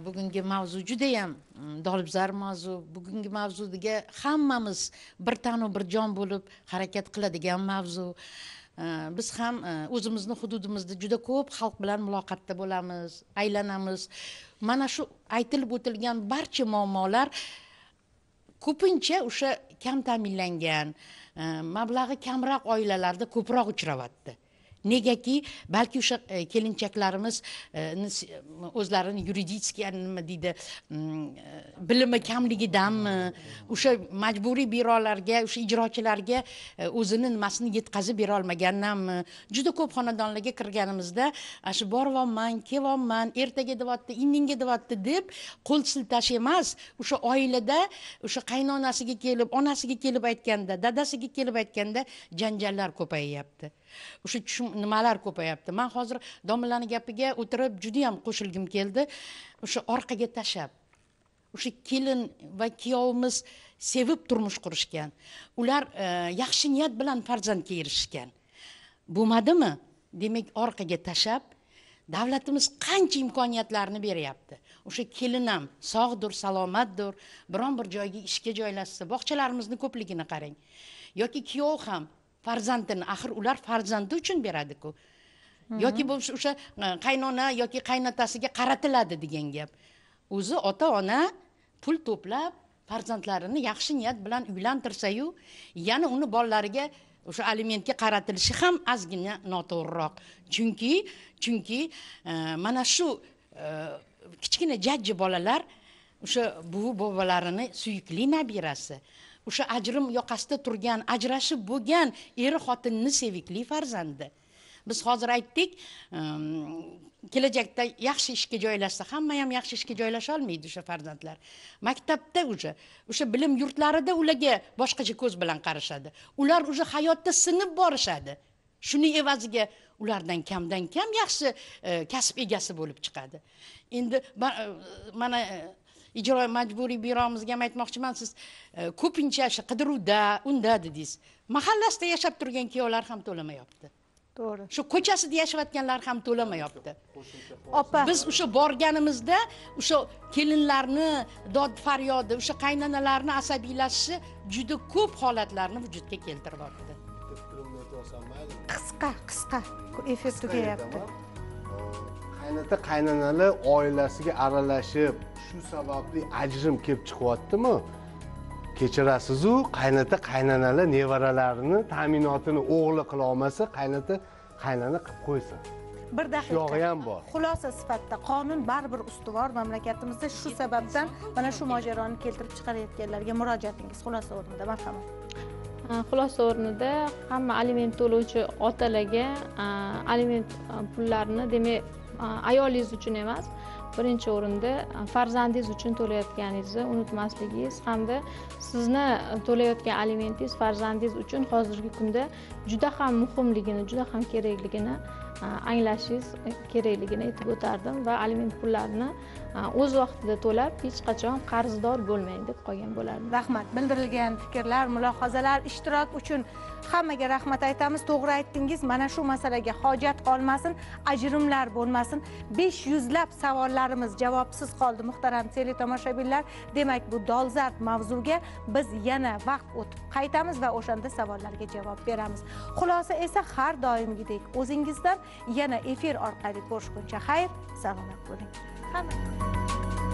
Speaker 10: bugungi mavzu judayam mm, dolibzar mavzu bugungi mavzuga hammamiz bir tanu bir jon bo'lib harakat qiladigan mavzu biz ham e, o'zimizni hududimizda juda ko'p xalq bilan muloqotda bo'lamiz aylanamiz mana shu aytilib o'tilgan barcha muammolar ko'pincha o'sha kam ta'minlangan e, mablag'i kamroq oilalarda ko'proq uchrayapti negaki balki o'sha e, kelinchaklarimiz e, o'zlarini yuridический nima deydi e, bilimi kamligidanmi o'sha majburiy byurolarga o'sha ijrochilarga o'zini nimasini yetkazib berolmagandanmi juda ko'p xonadonlarga kirganimizda shu boryapman kelyapman ertaga deyapti indinga deyapti deb qo'l siltash emas o'sha oilada o'sha qaynonasiga kelib onasiga kelib aytganda dadasiga kelib aytganda janjallar ko'payyapti o'sha nimalar ko'payapti man hozir domlani gapiga o'tirib judayam qo'shilgim keldi o'sha orqaga tashlab o'sha kelin va kuyovimiz sevib turmush qurishgan ular e, yaxshi niyat bilan farzandga erishishgan bo'lmadimi demak orqaga tashlab davlatimiz qancha imkoniyatlarni beryapti o'sha kelin ham sog'dir salomatdir biron bir joyga ishga joylashsa bog'chalarimizni ko'pligini qarang yoki kuyov ham farzandini axir ular farzandi uchun beradiku yoki bo'lmasa o'sha e, qaynona yoki qaynotasiga qaratiladi degan gap o'zi ota ona pul to'plab farzandlarini yaxshi niyat bilan uylantirsayu yana uni bolalariga o'sha alimentga qaratilishi ham ozgina noto'g'riroq chunki chunki e, mana shu e, kichkina jajji bolalar o'sha buvi bobolarini suyukli nabirasi o'sha ajrim yoqasida turgan ajrashib bo'lgan er xotinni sevikli farzandi biz hozir aytdik ehm, kelajakda yaxshi ishga joylashsa hamma ham yaxshi ishga joylasha olmaydi o'sha farzandlar maktabda уже o'sha bilim yurtlarida ularga boshqacha ko'z bilan qarashadi ular уже hayotda sinib borishadi shuni evaziga ulardan kamdan kam yaxshi e, kasb egasi bo'lib chiqadi endi e, mana e, ijro majburiy byuromizga ham aytmoqchiman siz e, ko'pincha shu qidiruvda unda dedingiz mahallasida yashab turgan kuyovlar ham to'lamayapti to'g'ri shu ko'chasida yashayotganlar ham to'lamayapti opa biz o'sha borganimizda o'sha kelinlarni dod faryodi o'sha qaynonalarni asabiylashishi juda ko'p holatlarni vujudga keltiryapti qisqa
Speaker 1: qisqa efir tugayapti
Speaker 5: qaynota qaynonalar oilasiga aralashib shu sababli ajrim kelib chiqyaptimi kechirasizu qaynota qaynonalar nevaralarini ta'minotini o'g'li olmasa qaynota qaynona qilib qo'ysin
Speaker 1: bir daqiqa ham bor xulosa sifatida qonun baribir ustuvor mamlakatimizda shu sababdan mana shu mojaroni keltirib chiqarayotganlarga murojaatingiz xulosa o'rnida marhamat
Speaker 2: xulosa o'rnida hamma aliment to'lovchi otalarga aliment pullarini demak ayolingiz uchun emas birinchi o'rinda farzandingiz uchun to'layotganingizni unutmasligingiz hamda sizni to'layotgan alimentingiz farzandingiz uchun hozirgi kunda juda ham muhimligini juda ham kerakligini anglashingiz kerakligini aytib o'tardim va aliment pullarini
Speaker 1: o'z vaqtida to'lab hech qachon qarzdor bo'lmang deb qolgan bo'lardim rahmat bildirilgan fikrlar mulohazalar ishtirok uchun hammaga rahmat aytamiz to'g'ri aytdingiz mana shu masalaga hojat qolmasin ajrimlar bo'lmasin besh yuzlab savollarimiz javobsiz qoldi muhtaram teletomoshabinlar demak bu dolzarb mavzuga biz yana vaqt o'tib qaytamiz va o'shanda savollarga javob beramiz xulosa esa har doimgidek o'zingizdan yana efir orqali ko'rishguncha xayr salomat bo'ling hammaga